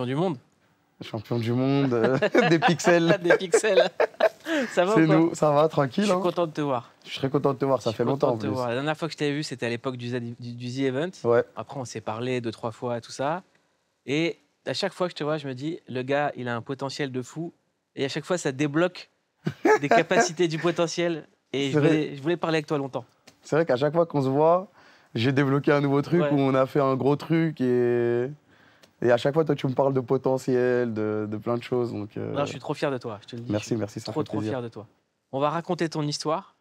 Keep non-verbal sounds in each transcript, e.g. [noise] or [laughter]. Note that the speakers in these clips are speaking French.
Champion du monde Champion du monde, euh, [laughs] des pixels. [laughs] des pixels. [laughs] Ça va nous, ça va, tranquille. Je suis hein. content de te voir. Je serais content de te voir, ça fait longtemps en plus. La dernière fois que je t'avais vu, c'était à l'époque du, du, du, Event. Ouais. Après, on s'est parlé deux, trois fois, tout ça. Et à chaque fois que je te vois, je me dis, le gars, il a un potentiel de fou. Et à chaque fois, ça débloque des capacités du potentiel. Et je voulais, parler avec toi longtemps. C'est vrai qu'à chaque fois qu'on se voit, j'ai débloqué un nouveau truc où on a fait un gros truc et et à chaque fois, toi, tu me parles de potentiel, de, plein de choses. Donc, euh, non, je suis trop fier de toi, je te le dis. Merci, merci. Ça trop, trop fier de toi. On va raconter ton histoire.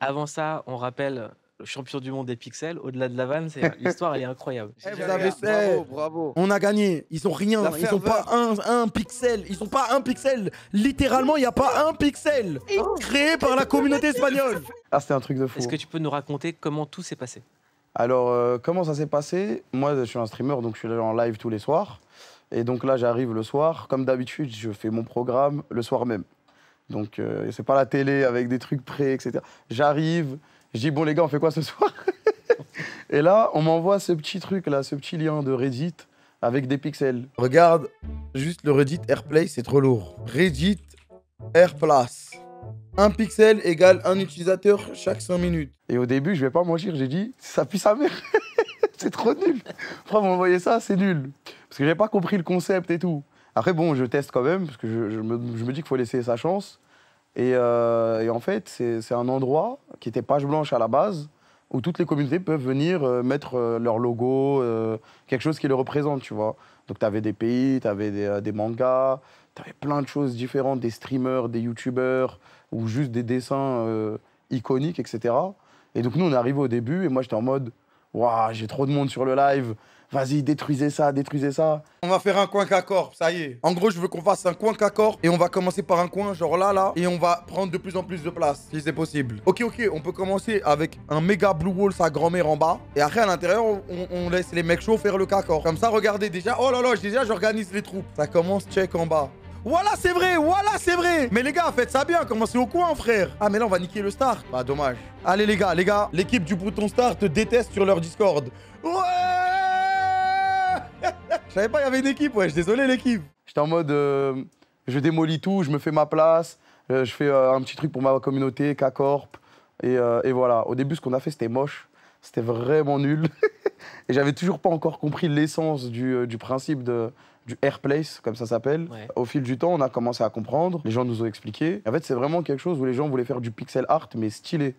Avant ça, on rappelle le champion du monde des pixels. Au-delà de la vanne, c'est-à-dire, [laughs] l'histoire, elle est incroyable. Eh, vous avez bravo, bravo. On a gagné. Ils ont rien. ils n'ont pas un, pixel. Ils ont pas un pixel. Littéralement, il n'y a pas un pixel oh. créé par la communauté espagnole. Ah, c'était un truc de fou. Est-ce que tu peux nous raconter comment tout s'est passé alors, euh, comment ça s'est passé Moi, je suis un streamer, donc je suis en live tous les soirs. Et donc là, j'arrive le soir. Comme d'habitude, je fais mon programme le soir même. Donc, euh, c'est pas la télé avec des trucs prêts, etc. J'arrive, je dis, bon, les gars, on fait quoi ce soir [laughs] Et là, on m'envoie ce petit truc là, ce petit lien de Reddit avec des pixels. Regarde, juste le Reddit Airplay, c'est trop lourd. Reddit Airplace. Un pixel égale un utilisateur chaque 5 minutes. Et au début, je vais pas mentir, j'ai dit, ça pue sa mère. [laughs] c'est trop nul. Frère, vous m'envoyez ça, c'est nul. Parce que j'ai pas compris le concept et tout. Après, bon, je teste quand même, parce que je, me, dis qu'il faut laisser sa chance. Et, euh, en fait, c'est un endroit qui était page blanche à la base, où toutes les communautés peuvent venir euh, mettre euh, leur logo, quelque chose qui les représente, tu vois. Donc, tu avais des pays, tu avais des, des mangas, tu avais plein de choses différentes, des streamers, des youtubeurs ou juste des dessins euh, iconiques, etc. Et donc nous, on est au début, et moi j'étais en mode, waouh, j'ai trop de monde sur le live, vas-y, détruisez ça, détruisez ça. On va faire un coin k ça y est. En gros, je veux qu'on fasse un coin k et on va commencer par un coin, genre là, là, et on va prendre de plus en plus de place, si c'est possible. Ok, ok, on peut commencer avec un méga Blue Wall, sa grand-mère en bas, et après, à l'intérieur, on, laisse les mecs chauds faire le k Comme ça, regardez déjà, oh là là, déjà, j'organise les troupes. Ça commence check en bas. Voilà, c'est vrai. Voilà, c'est vrai. Mais les gars, faites ça bien. Commencez au coin, frère. Ah, mais là, on va niquer le start. Bah, dommage. Allez, les gars, les gars. L'équipe du bouton start déteste sur leur Discord. Ouais [laughs] Je savais pas, il y avait une équipe, ouais. Je Désolé, l'équipe. J'étais en mode, euh, je démolis tout, je me fais ma place. Euh, je fais euh, un petit truc pour ma communauté, K-Corp. Et, voilà. Au début, ce qu'on a fait, c'était moche. C'était vraiment nul. [laughs] et j'avais toujours pas encore compris l'essence du principe de, du airplace, comme ça s'appelle. Au fil du temps, on a commencé à comprendre. Les gens nous ont expliqué. En fait, c'est vraiment quelque chose où les gens voulaient faire du pixel art, mais stylé.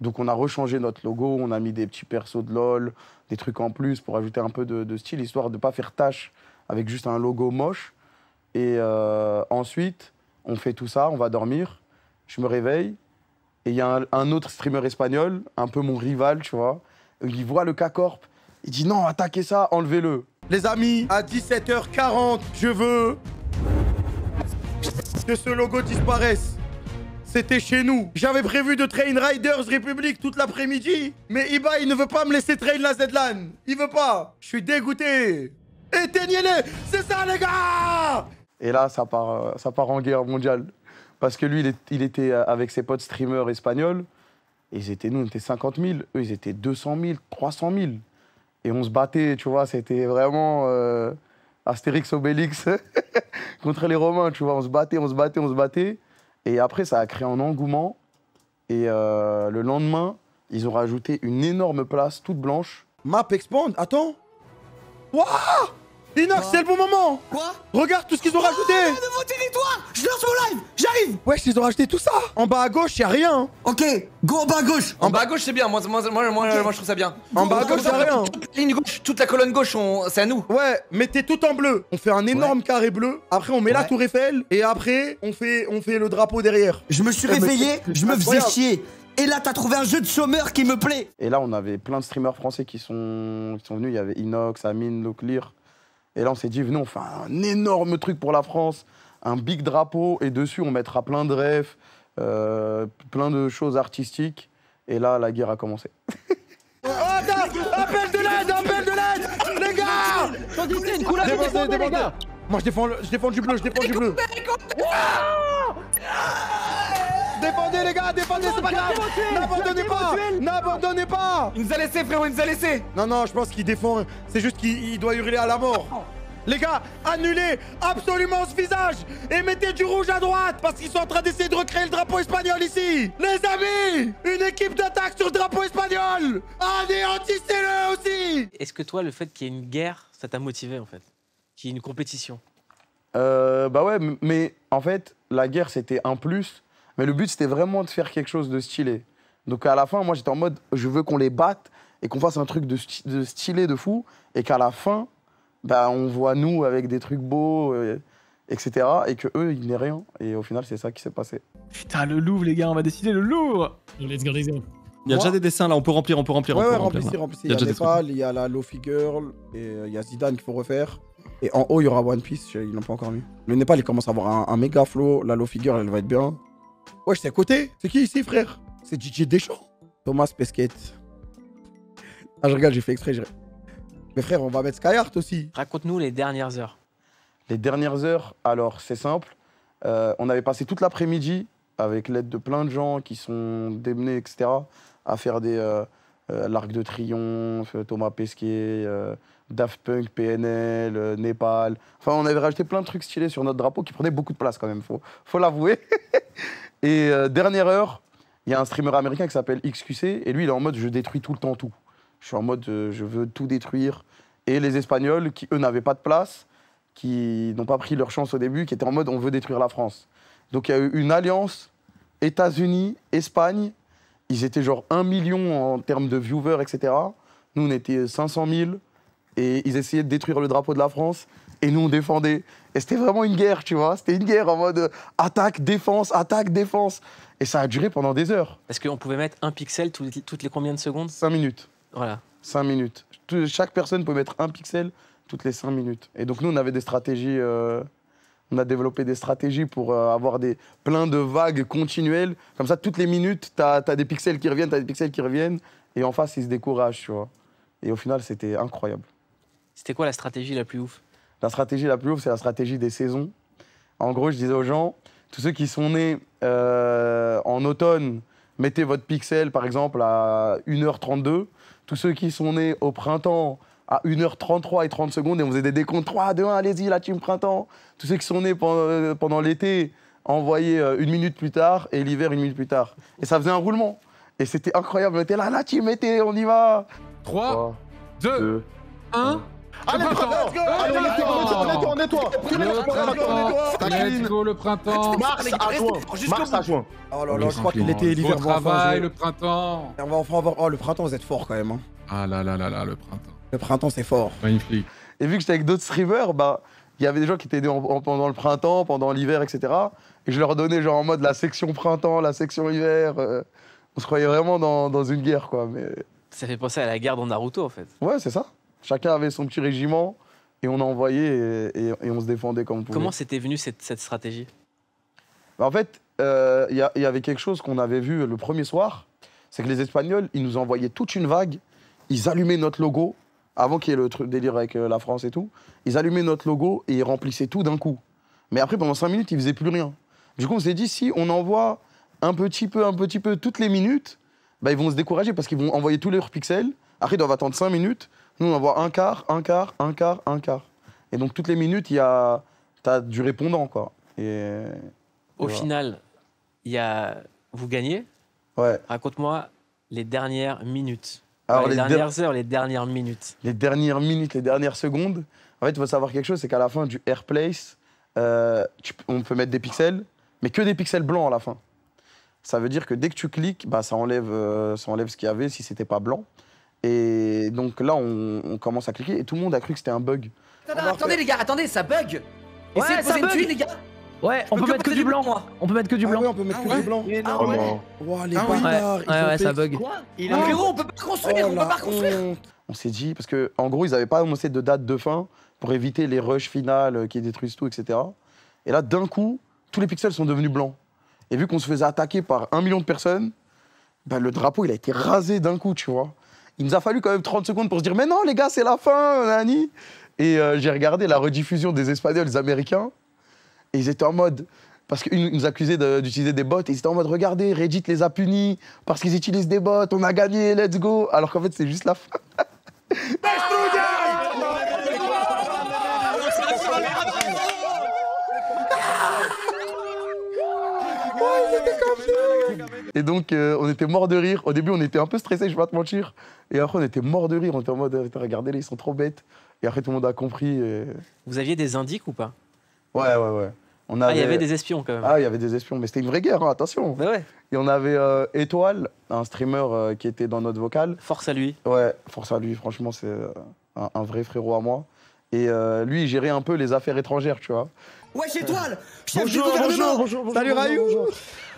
Donc, on a rechangé notre logo, on a mis des petits persos de LOL, des trucs en plus pour ajouter un peu de, style, histoire de ne pas faire tâche avec juste un logo moche. Et euh, ensuite, on fait tout ça, on va dormir. Je me réveille et il y a un, un, autre streamer espagnol, un peu mon rival, tu vois. Il voit le K-Corp, il dit non, attaquez ça, enlevez-le. Les amis, à 17h40, je veux que ce logo disparaisse. C'était chez nous. J'avais prévu de train Riders République toute l'après-midi. Mais Iba, il ne veut pas me laisser train la Z-Lan. Il veut pas. Je suis dégoûté. Éteignez-les C'est ça, les gars Et là, ça part, euh, ça part en guerre mondiale. Parce que lui, il était euh, avec ses potes streamers espagnols. Ils étaient, nous, on était 50 000. Eux, ils étaient 200 000, 300 000. Et on se battait, tu vois, c'était vraiment euh, Astérix Obélix [laughs] contre les Romains, tu vois. On se battait, on se battait, on se battait. Et après, ça a créé un engouement. Et euh, le lendemain, ils ont rajouté une énorme place toute blanche. Map Expand, attends. Waouh Inox, c'est le bon moment Quoi Regarde tout ce qu'ils ont oh, rajouté Je lance mon live J'arrive Wesh, ils ont rajouté tout ça En bas à gauche, a rien Ok, go en bas à gauche En bas à gauche, c'est bien, moi, moi, moi, je trouve ça bien. En bas à gauche, y'a rien Toute ligne toute la colonne gauche, c'est à nous Ouais, mettez tout en bleu On fait un énorme carré bleu, après on met la tour Eiffel, et après, on fait, on fait le drapeau derrière. Je me suis eh, réveillé, je me faisais chier et là, t'as trouvé un jeu de chômeur qui me plaît. Et là, on avait plein de streamers français qui sont, qui sont venus. Il y avait Inox, Amine, Loclear. Et là, on s'est dit, venons, on fait un énorme truc pour la France, un big drapeau, et dessus, on mettra plein de refs, euh, plein de choses artistiques. Et là, la guerre a commencé. oh, [laughs] attends Appel de l'aide Appel de l'aide Les gars Défendez, défendez, gars. Moi, je défends, le, je défends du bleu, je défends du bleu. Ah ah Défendez les gars, défendez, c'est pas N'abandonnez pas N'abandonnez pas Il nous a laissé frérot, il nous a laissé Non, non, je pense qu'il défend, c'est juste qu'il doit hurler à la mort les gars, annulez absolument ce visage et mettez du rouge à droite parce qu'ils sont en train d'essayer de recréer le drapeau espagnol ici. Les amis, une équipe d'attaque sur le drapeau espagnol. Anéantissez-le aussi. Est-ce que toi, le fait qu'il y ait une guerre, ça t'a motivé en fait Qu'il y ait une compétition euh, Bah ouais, mais en fait, la guerre, c'était un plus. Mais le but, c'était vraiment de faire quelque chose de stylé. Donc à la fin, moi, j'étais en mode, je veux qu'on les batte et qu'on fasse un truc de, stylé de fou. Et qu'à la fin, bah, on voit nous avec des trucs beaux, euh, etc. Et que eux, ils n'aient rien. Et au final, c'est ça qui s'est passé. Putain, le Louvre, les gars, on va décider le Louvre Let's go, Il y a déjà des dessins là, on peut remplir, on peut remplir. Ouais, ouais, remplir, remplir, Il y a, il y a la Lofi Girl, et euh, il y a Zidane qu'il faut refaire. Et en haut, il y aura One Piece, ils n'ont pas encore mis. Le Népal, il commence à avoir un, un méga flow. La Lofi Girl, elle va être bien. Wesh, c'est à côté. C'est qui ici, frère C'est DJ Deschamps. Thomas Pesquet. Ah, je regarde, j'ai fait exprès. Mes Mais frère, on va mettre Skyheart aussi. Raconte-nous les dernières heures. Les dernières heures, alors c'est simple. Euh, on avait passé toute l'après-midi avec l'aide de plein de gens qui sont démenés, etc., à faire des euh, euh, l'Arc de Triomphe, Thomas Pesquet, Daft Punk, PNL, Népal. Enfin, on avait rajouté plein de trucs stylés sur notre drapeau qui prenaient beaucoup de place quand même, faut, faut l'avouer. [laughs] Et euh, dernière heure, il y a un streamer américain qui s'appelle XQC, et lui, il est en mode je détruis tout le temps tout. Je suis en mode euh, je veux tout détruire. Et les Espagnols, qui eux n'avaient pas de place, qui n'ont pas pris leur chance au début, qui étaient en mode on veut détruire la France. Donc il y a eu une alliance États-Unis, Espagne. Ils étaient genre 1 million en termes de viewers, etc. Nous, on était 500 000. Et ils essayaient de détruire le drapeau de la France et nous on défendait. Et c'était vraiment une guerre, tu vois. C'était une guerre en mode euh, attaque, défense, attaque, défense. Et ça a duré pendant des heures. Est-ce qu'on pouvait mettre un pixel toutes, les combien de secondes Cinq minutes. Voilà. Cinq minutes. chaque personne pouvait mettre un pixel toutes les cinq minutes. Et donc nous, on avait des stratégies. Euh, on a développé des stratégies pour euh, avoir des, plein de vagues continuelles. Comme ça, toutes les minutes, tu as, as, des pixels qui reviennent, tu as des pixels qui reviennent. Et en face, ils se découragent, tu vois. Et au final, c'était incroyable. C'était quoi la stratégie la plus ouf la stratégie la plus ouf, c'est la stratégie des saisons. En gros, je disais aux gens, tous ceux qui sont nés euh, en automne, mettez votre pixel par exemple à 1h32. Tous ceux qui sont nés au printemps à 1h33 et 30 secondes, et on faisait des décomptes 3, 2, 1, allez-y, la team printemps. Tous ceux qui sont nés pendant, euh, l'été, envoyez euh, une minute plus tard, et l'hiver une minute plus tard. Et ça faisait un roulement. Et c'était incroyable, on était là, la team on y va. 3, 2, 1. Allez, ah, let's go Allez, on nettoie toi Le printemps le printemps Mars à juin Mars à juin Oh là là, je crois que l'été et l'hiver vont travail, le printemps On va enfin avoir... Oh, le printemps, vous êtes fort quand même. Hein. Ah là là là là, le printemps. Le printemps, c'est fort. Magnifique. Et vu que j'étais avec d'autres streamers, bah il y avait des gens qui étaient pendant le printemps, pendant l'hiver, etc. Et je leur donnais genre en mode la section printemps, la section hiver. Euh. on se croyait vraiment dans, dans, une guerre, quoi. Mais... Ça fait penser à la guerre dans Naruto, en fait. Ouais, c'est ça. Chacun avait son petit régiment et on a envoyé et, on se défendait comme on pouvait. Comment c'était venu cette, stratégie bah, En fait, euh, il y, avait quelque chose qu'on avait vu le premier soir, c'est que les Espagnols, ils nous envoyaient toute une vague, ils allumaient notre logo, avant qu'il y ait le truc délire avec euh, la France et tout, ils allumaient notre logo et ils remplissaient tout d'un coup. Mais après, pendant cinq minutes, ils faisaient plus rien. Du coup, on s'est dit, si on envoie un petit peu, un petit peu, toutes les minutes, bah, ils vont se décourager parce qu'ils vont envoyer tous leurs pixels. Après, ils doivent attendre 5 minutes. Nous, on envoie un quart, un quart, un quart, un quart. Et donc, toutes les minutes, il y a, as du répondant, quoi. Et, Au final, il y a, vous gagnez. Ouais. Raconte-moi les dernières minutes. Alors, les, dernières heures, les dernières minutes. Les dernières minutes, les dernières secondes. En fait, il faut savoir quelque chose, c'est qu'à la fin du Airplace, euh, on peut mettre des pixels, mais que des pixels blancs à la fin. Ça veut dire que dès que tu cliques, bah, ça, enlève, euh, ça enlève ce qu'il y avait si c'était pas blanc. Et donc là, on, commence à cliquer et tout le monde a cru que c'était un bug. attendez, les gars, attendez, ça bug ouais, Essayez de poser une tuile, les gars Ouais, on peut, mettre que du blanc, moi. On peut mettre que du ah blanc. on peut mettre que ah du blanc. Ah, ah ouais. les bâtards. Ouais, ouais, ça bug. Il est gros, oh, on peut pas construire, oh on peut pas construire. On s'est dit, parce que en gros, ils avaient pas annoncé de date de fin pour éviter les rushs finales qui détruisent tout, etc. Et là, d'un coup, tous les pixels sont devenus blancs. Et vu qu'on se faisait attaquer par un million de personnes, bah, le drapeau, il a été rasé d'un coup, tu vois. Il nous a fallu quand même 30 secondes pour se dire, mais non, les gars, c'est la fin, Nani. Et euh, j'ai regardé la rediffusion des Espagnols, Américains, et ils étaient en mode. Parce qu'ils nous accusaient d'utiliser des bottes ils étaient en mode, regardez, Reddit les a punis parce qu'ils utilisent des bottes, on a gagné, let's go. Alors qu'en fait, c'est juste la fin. Et donc, euh, on était mort de rire. Au début, on était un peu stressé, je vais pas te mentir. Et après, on était mort de rire. On était en mode, regardez-les, ils sont trop bêtes. Et après, tout le monde a compris. Vous aviez des indices ou pas Ouais, ouais, ouais. On Ah, il y avait des espions quand même. Ah, il y avait des espions, mais c'était une vraie guerre, hein, attention. Bah ouais. Et on avait euh, Étoile, un streamer euh, qui était dans notre vocal. Force à lui. Ouais, force à lui, franchement, c'est un, un, vrai frérot à moi. Et lui, il gérait un peu les affaires étrangères, tu vois. Wesh étoile Chef bonjour, bonjour, Salut Rayou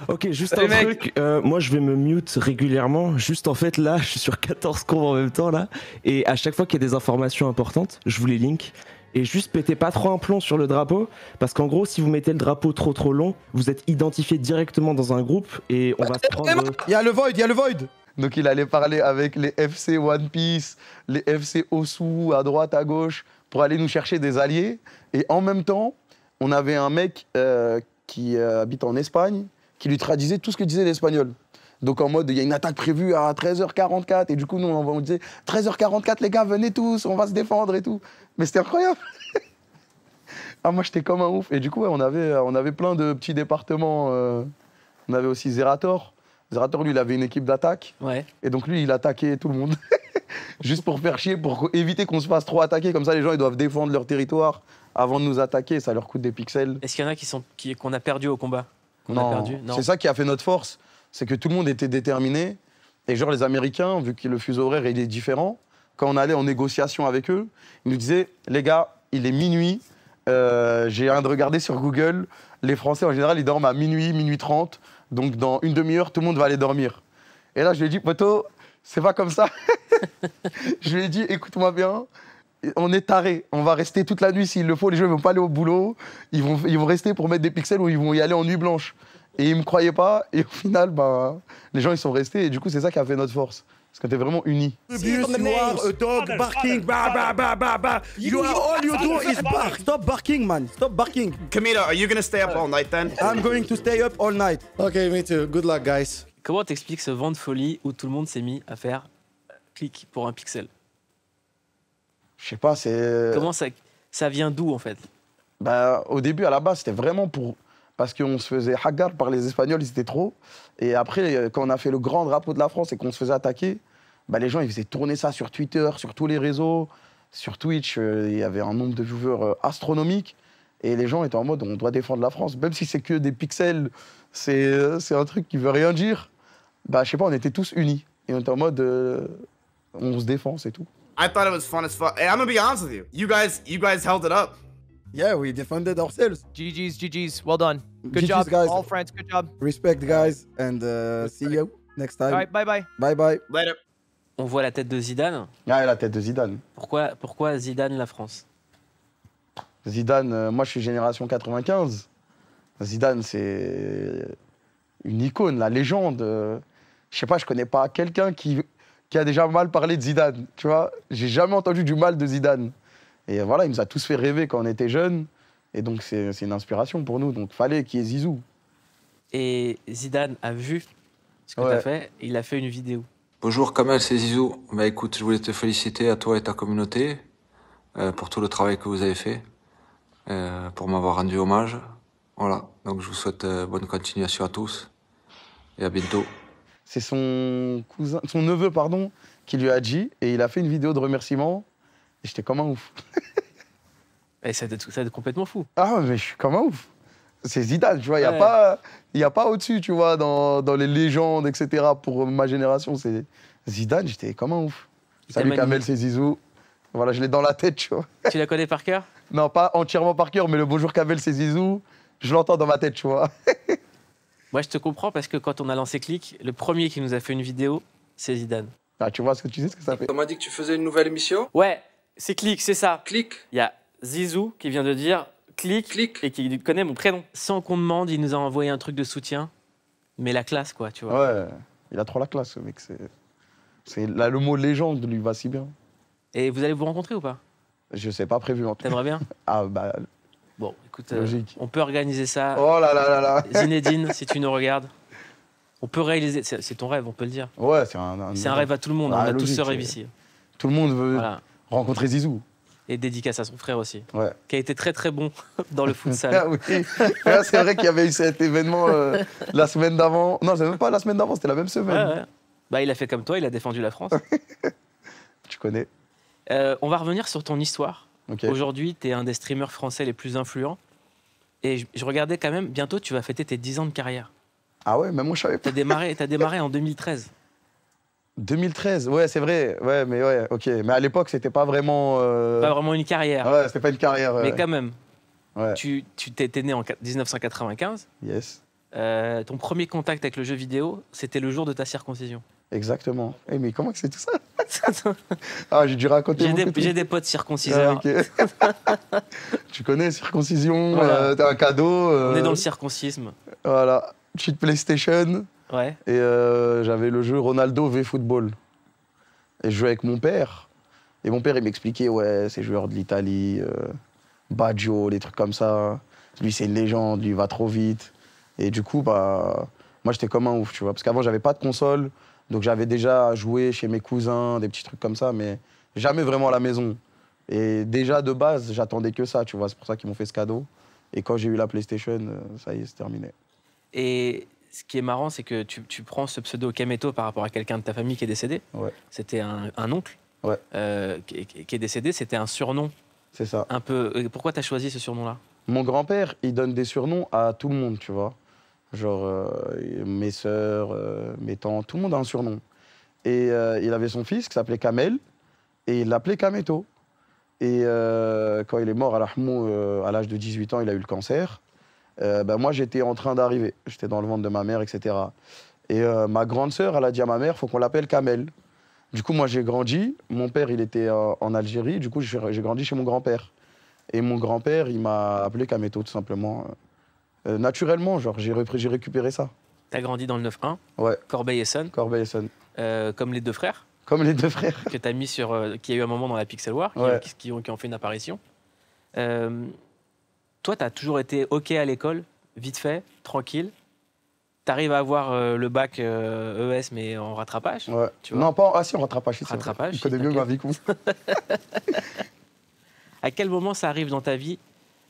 Ok, juste un truc, euh, moi je vais me mute régulièrement, juste en fait là, [laughs] je suis sur 14 comptes en même temps là, et à chaque fois qu'il y a des informations importantes, je vous les link, et juste pétez pas trop un plomb sur le drapeau, parce qu'en gros, si vous mettez le drapeau trop trop long, vous êtes identifié directement dans un groupe, et on va se prendre... Euh, il y a le Void, il y a le Void donc il allait parler avec les FC One Piece, les FC Osu à droite, à gauche, pour aller nous chercher des alliés. Et en même temps, on avait un mec euh, qui euh, habite en Espagne, qui lui traduisait tout ce que disait l'espagnol. Donc en mode, il y a une attaque prévue à 13h44, et du coup, nous, on, on disait 13h44, les gars, venez tous, on va se défendre et tout. Mais c'était incroyable! [laughs] ah, moi, j'étais comme un ouf. Et du coup, on, avait, euh, on avait plein de petits départements. on avait aussi Zerator. Zerator, lui, il avait une équipe d'attaque. Et donc, lui, il attaquait tout le monde. [laughs] Juste pour faire chier, pour éviter qu'on se fasse trop attaquer. Comme ça, les gens, ils doivent défendre leur territoire avant de nous attaquer, ça leur coûte des pixels. Est-ce qu'il y en a qui sont qu'on a perdu au combat non. C'est ça qui a fait notre force, c'est que tout le monde était déterminé. Et genre les Américains, vu que le fuseau horaire il est différent, quand on allait en négociation avec eux, ils nous disaient les gars, il est minuit. Euh, j'ai rien de regarder sur Google. Les Français en général ils dorment à minuit, minuit 30. Donc dans une demi-heure, tout le monde va aller dormir. Et là, je lui ai dit, poteau, c'est pas comme ça. [laughs] je lui ai dit, écoute-moi bien, on est tarés, On va rester toute la nuit s'il le faut. Les gens ne vont pas aller au boulot. Ils vont, ils vont rester pour mettre des pixels ou ils vont y aller en nuit blanche. Et ils ne me croyaient pas. Et au final, bah, les gens, ils sont restés. Et du coup, c'est ça qui a fait notre force. Parce qu'on était vraiment unis. noir, all you do is bark. Stop barking, man. Stop barking. are you to stay up all night then? I'm going to stay up all night. Okay, me too. Good luck, guys. Comment t'expliques ce vent de folie où tout le monde s'est mis à faire clic pour un pixel je sais pas, c'est. Euh, Comment ça, vient d'où en fait bah, Au début, à la base, c'était vraiment pour. Parce qu'on se faisait hagard par les Espagnols, ils étaient trop. Et après, euh, quand on a fait le grand drapeau de la France et qu'on se faisait attaquer, bah, les gens, ils faisaient tourner ça sur Twitter, sur tous les réseaux, sur Twitch. Euh, il y avait un nombre de joueurs astronomiques Et les gens étaient en mode, on doit défendre la France. Même si c'est que des pixels, c'est un truc qui veut rien dire. Bah, je sais pas, on était tous unis. Et on était en mode, on se défend, c'est tout. I thought it was fun as fuck. And I'm gonna be honest with you. You guys, you guys held it up. Yeah, we defended ourselves. GG's, GG's. Well done. Good GG's, job, guys. All friends. Good job. Respect, guys, and uh, see you next time. All right, bye bye. Bye bye. Later. On voit la tête de Zidane. Ah, la tête de Zidane. Pourquoi, pourquoi Zidane, la France Zidane, euh, moi, je suis génération 95. Zidane, c'est une icône, la légende. Euh, je sais pas, je connais pas quelqu'un qui qui a déjà mal parlé de Zidane. Tu vois, j'ai jamais entendu du mal de Zidane. Et voilà, il nous a tous fait rêver quand on était jeunes. Et donc, c'est une inspiration pour nous. Donc, fallait qu'il y ait Zizou. Et Zidane a vu ce que tu as fait. Il a fait une vidéo. Bonjour Kamel, c'est Zizou. Bah, écoute, je voulais te féliciter à toi et ta communauté euh, pour tout le travail que vous avez fait, euh, pour m'avoir rendu hommage. Voilà, donc je vous souhaite euh, bonne continuation à tous et à bientôt c'est son cousin, son neveu pardon, qui lui a dit et il a fait une vidéo de remerciement et j'étais comme un ouf. [laughs] et ça doit, être, complètement fou. Ah mais je suis comme un ouf. C'est Zidane, tu vois, il n'y a pas, au-dessus, tu vois, dans, les légendes, etc. Pour ma génération, c'est Zidane, j'étais comme un ouf. Salut Kamel, c'est Zizou. Voilà, je l'ai dans la tête, tu vois. Tu la connais par cœur Non, pas entièrement par cœur, mais le bonjour Kamel, c'est Zizou, je l'entends dans ma tête, tu vois. [laughs] Moi, je te comprends parce que quand on a lancé Click, le premier qui nous a fait une vidéo, c'est Zidane. Ah, tu vois ce que tu dis, ce que ça fait. On m'a dit que tu faisais une nouvelle émission Ouais, c'est Click, c'est ça. Click Il y a Zizou qui vient de dire Click, et qui connaît mon prénom. Sans qu'on demande, il nous a envoyé un truc de soutien, mais la classe, quoi, tu vois. Ouais, il a trop la classe, mec. C'est le mot légende lui va si bien. Et vous allez vous rencontrer ou pas Je sais pas prévu en tout cas. T'aimerais bien Ah bah Bon, écoute, euh, on peut organiser ça. Oh là là là là. Zinedine, [laughs] si tu nous regardes, on peut réaliser. C'est ton rêve, on peut le dire. Ouais, c'est un, rêve à tout le monde. Ah, on a tous ce rêve ici. Tout le monde veut rencontrer Zizou. Et dédicace à son frère aussi, qui a été très très bon [laughs] dans le futsal. Ah [laughs] ah, c'est vrai qu'il y avait eu cet événement euh, la semaine d'avant. Non, c'est même pas la semaine d'avant, c'était la même semaine. Bah, il a fait comme toi, il a défendu la France. tu connais. Euh, on va revenir sur ton histoire. Aujourd'hui, tu es un des streamers français les plus influents. Et je, regardais quand même, bientôt, tu vas fêter tes 10 ans de carrière. Ah ouais, même moi, je savais pas. T'as démarré, as démarré en 2013. 2013, ouais, c'est vrai. Ouais, mais ouais, ok. Mais à l'époque, c'était pas vraiment. Euh, pas vraiment une carrière. Ouais, c'était pas une carrière. Mais quand même. Ouais. Tu t'es né en 1995. Yes. Euh, ton premier contact avec le jeu vidéo, c'était le jour de ta circoncision. Exactement. Et eh, mais comment c'est tout ça [laughs] Ah, j'ai dû raconter. J'ai des, des potes circonciseurs. Ah, [laughs] tu connais circoncision, euh, t'as un cadeau. On est euh, dans le circoncisme. Voilà, petite PlayStation. Ouais. Et euh, j'avais le jeu Ronaldo V Football. Et je jouais avec mon père. Et mon père, il m'expliquait, ouais, c'est joueur de l'Italie, Baggio, des trucs comme ça. Lui, c'est une légende, lui, il va trop vite. Et du coup, bah, moi, j'étais comme un ouf, tu vois. Parce qu'avant, j'avais pas de console. Donc j'avais déjà joué chez mes cousins, des petits trucs comme ça, mais jamais vraiment à la maison. Et déjà de base, j'attendais que ça, tu vois. C'est pour ça qu'ils m'ont fait ce cadeau. Et quand j'ai eu la PlayStation, euh, ça y est, c'est terminé. Et ce qui est marrant, c'est que tu, prends ce pseudo Kameto par rapport à quelqu'un de ta famille qui est décédé. C'était un, oncle euh, qui, est décédé. C'était un surnom. C'est ça. Un peu. Euh, pourquoi tu as choisi ce surnom-là Mon grand-père, il donne des surnoms à tout le monde, tu vois. Genre, euh, mes sœurs, euh, mes tantes, tout le monde a un surnom. Et euh, il avait son fils qui s'appelait Kamel, et il l'appelait Kameto. Et quand il est mort à à l'âge de 18 ans, il a eu le cancer. Ben moi, j'étais en train d'arriver. J'étais dans le ventre de ma mère, etc. Et ma grande sœur, elle a dit à ma mère, faut qu'on l'appelle Kamel. Du coup, moi, j'ai grandi. Mon père, il était en Algérie. Du coup, j'ai grandi chez mon grand-père. Et mon grand-père, il m'a appelé Kameto, tout simplement. Euh, naturellement, genre, j'ai, récupéré ça. T'as grandi dans le 9-1 Corbeil-Essonne corbeil euh, comme les deux frères Comme les deux frères. Que t'as mis sur. Euh, qui a eu un moment dans la Pixel War, qui, ont, fait une apparition. toi, t'as toujours été OK à l'école, vite fait, tranquille. T'arrives à avoir le bac ES, e mais en rattrapage Ouais. non, pas en. Ah, si, en rattrapage. Rattrapage. Je connais mieux ma vie, con. [laughs] à quel moment ça arrive dans ta vie,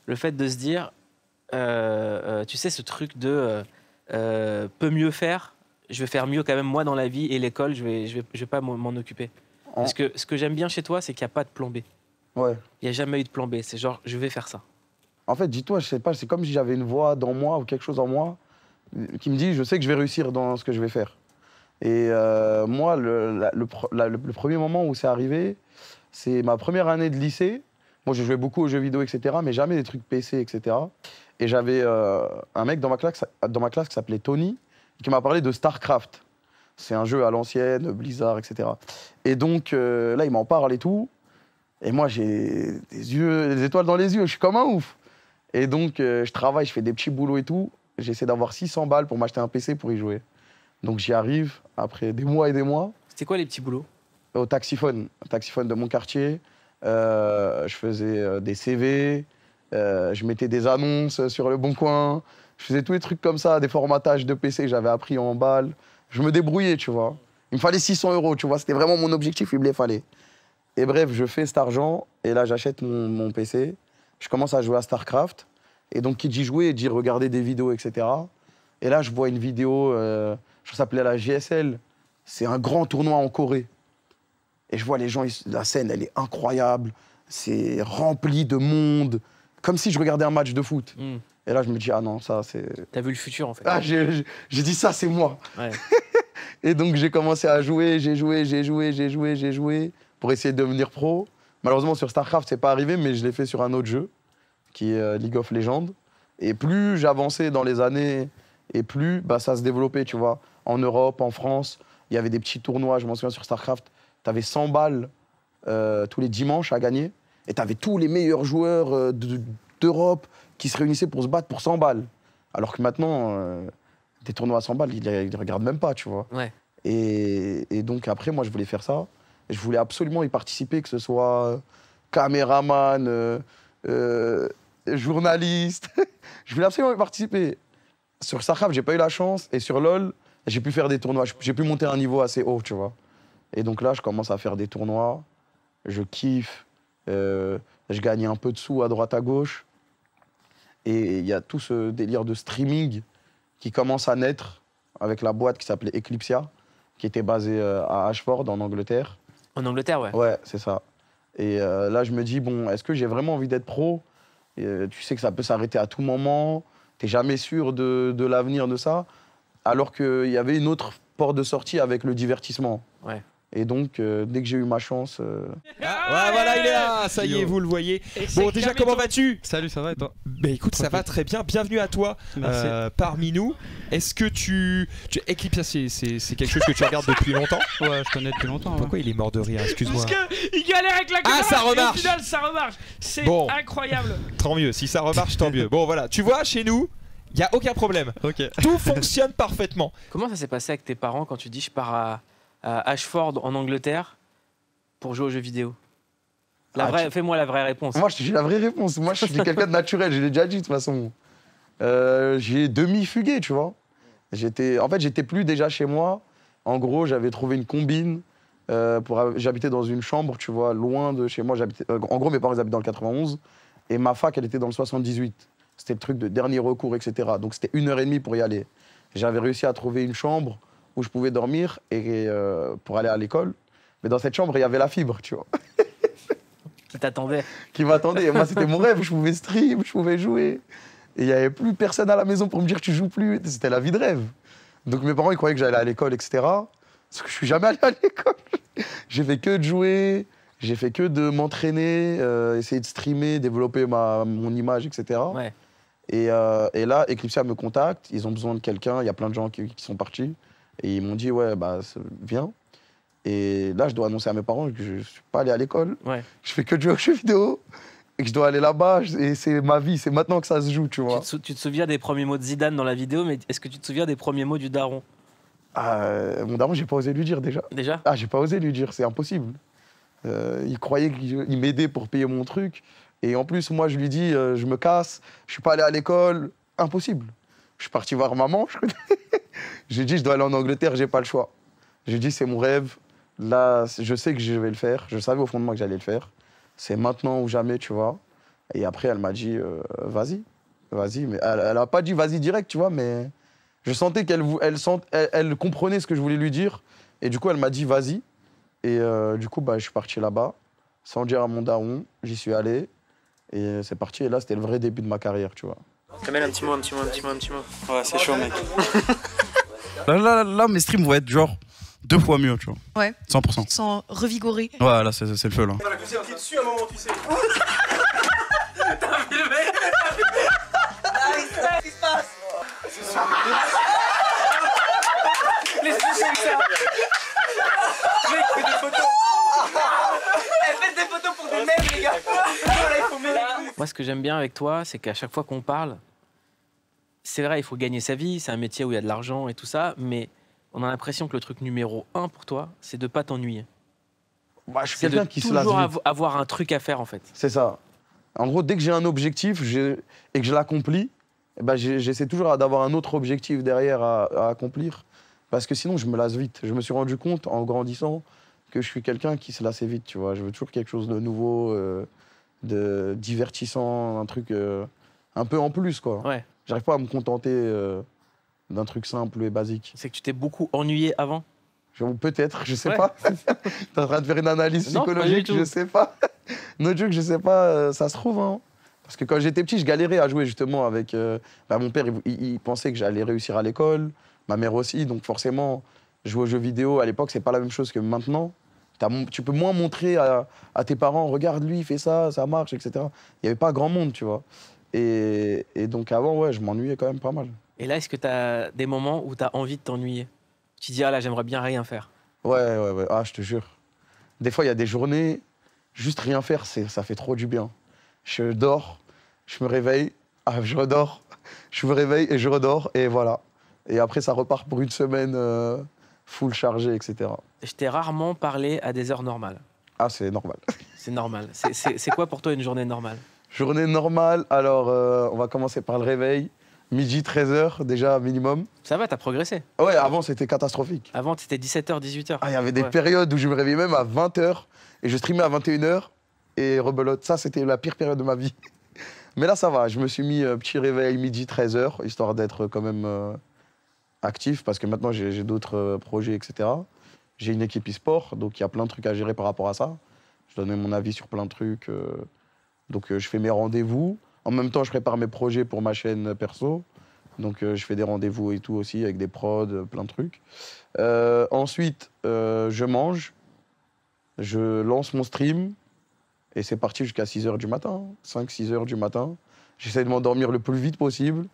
le fait de se dire euh, euh, tu sais, ce truc de euh, peut mieux faire, je vais faire mieux quand même moi dans la vie et l'école, je vais, je vais, pas m'en occuper. Parce que ce que j'aime bien chez toi, c'est qu'il n'y a pas de plan B. Ouais. Il n'y a jamais eu de plan B. C'est genre, je vais faire ça. En fait, dis-toi, je sais pas, c'est comme si j'avais une voix dans moi ou quelque chose en moi qui me dit, je sais que je vais réussir dans ce que je vais faire. Et moi, le, le, premier moment où c'est arrivé, c'est ma première année de lycée. Moi, je jouais beaucoup aux jeux vidéo, etc., mais jamais des trucs PC, etc. Et j'avais euh, un mec dans ma classe, dans ma classe qui s'appelait Tony, qui m'a parlé de StarCraft. C'est un jeu à l'ancienne, Blizzard, etc. Et donc, euh, là, il m'en parle et tout. Et moi, j'ai des yeux, des étoiles dans les yeux. Je suis comme un ouf. Et donc, euh, je travaille, je fais des petits boulots et tout. J'essaie d'avoir 600 balles pour m'acheter un PC pour y jouer. Donc, j'y arrive après des mois et des mois. C'était quoi les petits boulots Au taxiphone, au taxiphone de mon quartier. je faisais des CV, euh, je mettais des annonces sur le bon coin. Je faisais tous les trucs comme ça, des formatages de PC que j'avais appris en balle. Je me débrouillais, tu vois. Il me fallait 600 euros, tu vois. C'était vraiment mon objectif, il me les fallait. Et bref, je fais cet argent et là, j'achète mon, PC. Je commence à jouer à StarCraft. Et donc, qui dit jouer, dit regarder des vidéos, etc. Et là, je vois une vidéo, euh, je s'appelait la GSL, C'est un grand tournoi en Corée. Et je vois les gens, la scène, elle est incroyable. C'est rempli de monde comme si je regardais un match de foot. Hmm. Et là, je me dis, ah non, ça, c'est. T'as vu le futur, en fait. Ah, j'ai dit, ça, c'est moi. [laughs] et donc, j'ai commencé à jouer, j'ai joué, j'ai joué, j'ai joué, j'ai joué, pour essayer de devenir pro. Malheureusement, sur StarCraft, c'est pas arrivé, mais je l'ai fait sur un autre jeu, qui est euh, League of Legends. Et plus j'avançais dans les années, et plus bah, ça se développait, tu vois. En Europe, en France, il y avait des petits tournois, je m'en souviens, sur StarCraft. T'avais 100 balles euh, tous les dimanches à gagner. Et tu avais tous les meilleurs joueurs euh, d'Europe qui se réunissaient pour se battre pour 100 balles. Alors que maintenant, euh, des tournois à 100 balles, ils ne regardent même pas, tu vois. Et, donc après, moi, je voulais faire ça. je voulais absolument y participer, que ce soit euh, caméraman, journaliste. [laughs] je voulais absolument y participer. Sur je j'ai pas eu la chance. Et sur LOL, j'ai pu faire des tournois. J'ai pu monter à un niveau assez haut, tu vois. Et donc là, je commence à faire des tournois. Je kiffe. Euh, je gagne un peu de sous à droite à gauche. Et il y a tout ce délire de streaming qui commence à naître avec la boîte qui s'appelait Eclipsia, qui était basée euh, à Ashford, en Angleterre. En Angleterre, ouais. Ouais, c'est ça. Et euh, là, je me dis, bon, est-ce que j'ai vraiment envie d'être pro Tu sais que ça peut s'arrêter à tout moment, t'es jamais sûr de, de l'avenir de ça. Alors qu'il y avait une autre porte de sortie avec le divertissement. Ouais. Et donc, euh, dès que j'ai eu ma chance. Euh, ah, voilà, il est là ah, Ça y est, vous le voyez. Bon, déjà, comment vas-tu Salut, ça va et toi Bah écoute, ça va très bien. Bienvenue à toi euh, parmi nous. Est-ce que tu. Eclipse, c'est quelque chose que tu regardes depuis longtemps [laughs] Ouais, je connais depuis longtemps. Pourquoi il est mort de rire Excuse-moi. Parce qu'il galère avec la ah, caméra. Ah, ça remarche ça remarche C'est incroyable [laughs] Tant mieux, si ça remarche, tant mieux. Bon, voilà, tu vois, chez nous, il n'y a aucun problème. Tout fonctionne parfaitement. Comment ça s'est passé avec tes parents quand tu dis je pars à. Ashford en Angleterre pour jouer aux jeux vidéo la ah, vraie, Fais-moi la vraie réponse. Moi, j'ai la vraie réponse. Moi, je suis [laughs] quelqu'un de naturel, je l'ai déjà dit de toute façon. Euh, j'ai demi-fugué, tu vois. J'étais, en fait, j'étais plus déjà chez moi. En gros, j'avais trouvé une combine. Euh, pour, j'habitais dans une chambre, tu vois, loin de chez moi. Euh, en gros, mes parents ils habitent dans le 91 et ma fac, elle était dans le 78. C'était le truc de dernier recours, etc. Donc c'était une heure et demie pour y aller. J'avais réussi à trouver une chambre où je pouvais dormir et, euh, pour aller à l'école. Mais dans cette chambre, il y avait la fibre, tu vois. [laughs] Qui t'attendait. Qui m'attendait. Moi, c'était mon rêve. Je pouvais stream, je pouvais jouer. Et il n'y avait plus personne à la maison pour me dire tu joues plus. C'était la vie de rêve. Donc mes parents, ils croyaient que j'allais à l'école, etc. Parce que je suis jamais allé à l'école. [laughs] J'ai fait que de jouer, j'ai fait que de m'entraîner, euh, essayer de streamer, développer ma, mon image, etc. Et, euh, et, là, Eclipsia me contacte, ils ont besoin de quelqu'un, il y a plein de gens qui sont partis. Et ils m'ont dit, ouais, bah, viens. Et là, je dois annoncer à mes parents que je ne suis pas allé à l'école. Ouais. Je fais que du jeu aux jeux vidéo et que je dois aller là-bas. Et c'est ma vie, c'est maintenant que ça se joue, tu vois. Tu te, souviens des premiers mots de Zidane dans la vidéo, mais est-ce que tu te souviens des premiers mots du daron ah, euh, Mon daron, j'ai pas osé lui dire déjà. Déjà Ah, j'ai pas osé lui dire, c'est impossible. Euh, il croyait qu'il m'aidait pour payer mon truc. Et en plus, moi, je lui dis, euh, je me casse, je suis pas allé à l'école. Impossible. Je suis parti voir maman. [laughs] j'ai dit, je dois aller en Angleterre, j'ai pas le choix. J'ai dit, c'est mon rêve. Là, je sais que je vais le faire. Je savais au fond de moi que j'allais le faire. C'est maintenant ou jamais, tu vois. Et après, elle m'a dit, euh, vas-y, vas-y. Mais elle n'a pas dit vas-y direct, tu vois, mais je sentais qu'elle elle, elle, comprenait ce que je voulais lui dire. Et du coup, elle m'a dit vas-y. Et euh, du coup, bah, je suis parti là-bas, sans dire à mon daron, j'y suis allé. Et c'est parti. Et là, c'était le vrai début de ma carrière, tu vois. Kamel, un petit mot, un petit mot, un petit mot, un petit mot. Ouais, c'est chaud, mec. [laughs] là, là, là, mes streams vont être genre deux fois mieux, tu vois. Ouais. 100%. Sans revigorer. Ouais, là, c'est le feu, là. T'as as le dessus à un moment, tu sais. [laughs] T'as filmé Qu'est-ce qui Les yeux comme ça Mec, fais des photos [laughs] eh, fait des photos pour des mêmes, les gars Voilà, il faut mettre moi, ce que j'aime bien avec toi, c'est qu'à chaque fois qu'on parle, c'est vrai, il faut gagner sa vie, c'est un métier où il y a de l'argent et tout ça, mais on a l'impression que le truc numéro un pour toi, c'est de pas t'ennuyer. Bah, je suis quelqu'un qui se lasse toujours avoir un truc à faire en fait. C'est ça. En gros, dès que j'ai un objectif et que je l'accomplis, eh ben, j'essaie toujours d'avoir un autre objectif derrière à, accomplir, parce que sinon je me lasse vite. Je me suis rendu compte en grandissant que je suis quelqu'un qui se lasse vite, tu vois. Je veux toujours quelque chose de nouveau. Euh, de divertissant, un truc euh, un peu en plus, quoi. J'arrive pas à me contenter euh, d'un truc simple et basique. C'est que tu t'es beaucoup ennuyé avant Peut-être, je sais pas. [laughs] [laughs] T'es en train de faire une analyse psychologique, je sais pas. [laughs] no joke, je sais pas, euh, ça se trouve, hein. Parce que quand j'étais petit, je galérais à jouer justement avec. Bah, mon père, il, il pensait que j'allais réussir à l'école, ma mère aussi, donc forcément, jouer aux jeux vidéo à l'époque, c'est pas la même chose que maintenant tu peux moins montrer à, tes parents, regarde lui, fait ça, ça marche, etc. Il n'y avait pas grand monde, tu vois. Et, donc avant, ouais, je m'ennuyais quand même pas mal. Et là, est-ce que tu as des moments où tu as envie de t'ennuyer Tu dis, ah là, j'aimerais bien rien faire. Ouais, ouais, ouais. Ah, je te jure. Des fois, il y a des journées, juste rien faire, ça fait trop du bien. Je dors, je me réveille, ah, je redors, [laughs] je me réveille et je redors, et voilà. Et après, ça repart pour une semaine. Euh, full chargé, etc. Je t'ai rarement parlé à des heures normales. Ah, c'est normal. [laughs] C'est normal. C'est quoi pour toi une journée normale Journée normale, alors euh, on va commencer par le réveil. Midi, 13h déjà minimum. Ça va, t'as progressé. Ouais, avant c'était catastrophique. Avant c'était 17h, 18h. Ah, il y avait des périodes où je me réveillais même à 20h et je streamais à 21h et rebelote. Ça, c'était la pire période de ma vie. [laughs] Mais là, ça va. Je me suis mis un euh, petit réveil midi, 13h, histoire d'être euh, quand même actif parce que maintenant j'ai d'autres euh, projets, etc. J'ai une équipe e-sport, donc il y a plein de trucs à gérer par rapport à ça. Je donne mon avis sur plein de trucs. Euh. donc euh, je fais mes rendez-vous. En même temps, je prépare mes projets pour ma chaîne perso. Donc je fais des rendez-vous et tout aussi avec des prods, plein de trucs. ensuite, je mange, je lance mon stream et c'est parti jusqu'à 6 h du matin, 5-6 hein. h du matin. J'essaie de m'endormir le plus vite possible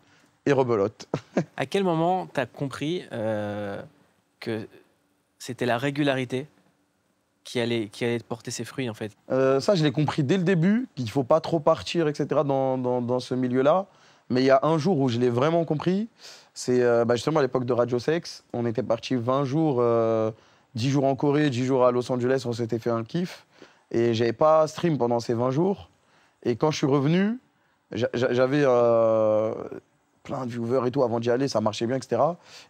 et rebelote. [laughs] à quel moment tu as compris euh, que c'était la régularité qui allait, qui allait porter ses fruits en fait euh, Ça, je l'ai compris dès le début, qu'il ne faut pas trop partir, etc., dans, dans, ce milieu-là. Mais il y a un jour où je l'ai vraiment compris, c'est euh, bah, justement à l'époque de Radio Sex. On était parti 20 jours, 10 jours en Corée, 10 jours à Los Angeles, on s'était fait un kiff. Et j'avais pas stream pendant ces 20 jours. Et quand je suis revenu, j'avais plein de viewers et tout avant d'y aller, ça marchait bien, etc.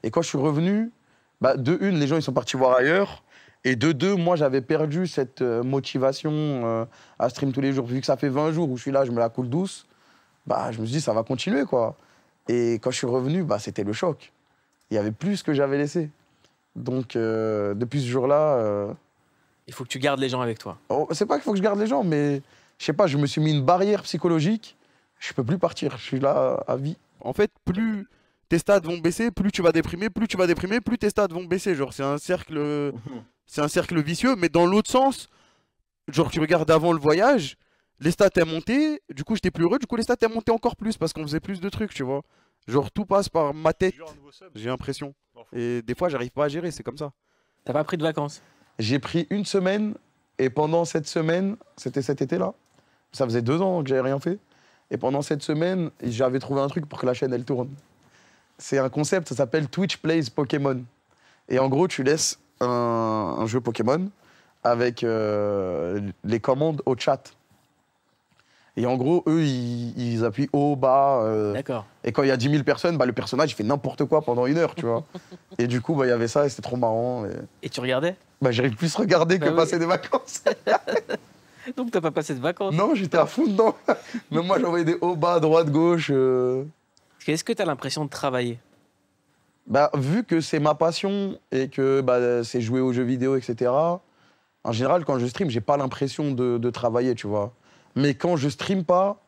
Et quand je suis revenu, bah, de une, les gens ils sont partis voir ailleurs. Et de deux, moi j'avais perdu cette euh, motivation euh, à stream tous les jours. Vu que ça fait 20 jours où je suis là, je me la coule douce, bah, je me suis dit ça va continuer quoi. Et quand je suis revenu, bah, c'était le choc. Il y avait plus que j'avais laissé. Donc euh, depuis ce jour-là. Il faut que tu gardes les gens avec toi. Oh, c'est pas qu'il faut que je garde les gens, mais je sais pas, je me suis mis une barrière psychologique. Je peux plus partir, je suis là à vie. En fait, plus tes stats vont baisser, plus tu vas déprimer, plus tu vas déprimer, plus tes stats vont baisser. Genre, c'est un cercle, [laughs] c'est un cercle vicieux. Mais dans l'autre sens, genre, tu regardes avant le voyage, les stats étaient monté, du coup, j'étais plus heureux, du coup, les stats étaient monté encore plus parce qu'on faisait plus de trucs, tu vois. Genre, tout passe par ma tête, j'ai l'impression. Et des fois, j'arrive pas à gérer, c'est comme ça. T'as pas pris de vacances J'ai pris une semaine, et pendant cette semaine, c'était cet été là, ça faisait deux ans que j'avais rien fait. Et pendant cette semaine, j'avais trouvé un truc pour que la chaîne, elle tourne. C'est un concept, ça s'appelle Twitch Plays Pokémon. Et en gros, tu laisses un, jeu Pokémon avec euh, les commandes au chat. Et en gros, eux, ils, appuient haut, bas. Euh, D'accord. Et quand il y a 10 000 personnes, bah, le personnage, il fait n'importe quoi pendant une heure, tu vois. [laughs] et du coup, bah, il y avait ça et c'était trop marrant. Et, tu regardais bah, J'avais plus regardé regarder bah que passer des vacances. [laughs] [laughs] Donc t'as pas passé de vacances Non, j'étais à fond dedans. Mais [laughs] moi, j'envoyais des hauts, bas, droite, gauche. Euh. qu'est ce que t'as l'impression de travailler bah, vu que c'est ma passion et que bah, c'est jouer aux jeux vidéo, etc., en général, quand je stream, j'ai pas l'impression de, travailler, tu vois. Mais quand je stream pas,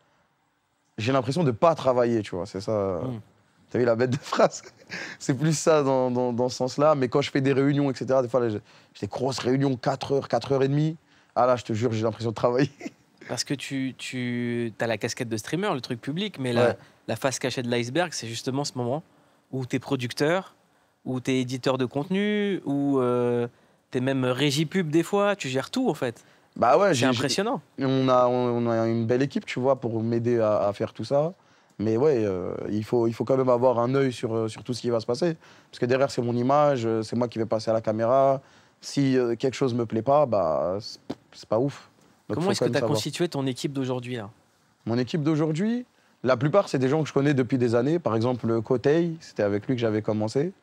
j'ai l'impression de pas travailler, tu vois. C'est ça. Hmm. T'as vu la bête de phrase [laughs] C'est plus ça dans, ce sens-là. Mais quand je fais des réunions, etc., des fois, j'ai des grosses réunions, 4 heures, 4 h et demie. Ah là, je te jure, j'ai l'impression de travailler. [laughs] Parce que tu, tu as la casquette de streamer, le truc public, mais la, face cachée de l'iceberg, c'est justement ce moment où tu es producteur, où tu es éditeur de contenu, où euh, tu es même régie pub des fois, tu gères tout en fait. Bah ouais, c'est impressionnant. On a, on a une belle équipe, tu vois, pour m'aider à, faire tout ça. Mais ouais, euh, il, faut, il faut quand même avoir un œil sur, euh, sur tout ce qui va se passer. Parce que derrière, c'est mon image, c'est moi qui vais passer à la caméra. Si quelque chose me plaît pas, bah c'est pas ouf. Comment est-ce que tu as constitué ton équipe d'aujourd'hui Mon équipe d'aujourd'hui, la plupart, c'est des gens que je connais depuis des années. Par exemple, Coteil, c'était avec lui que j'avais commencé.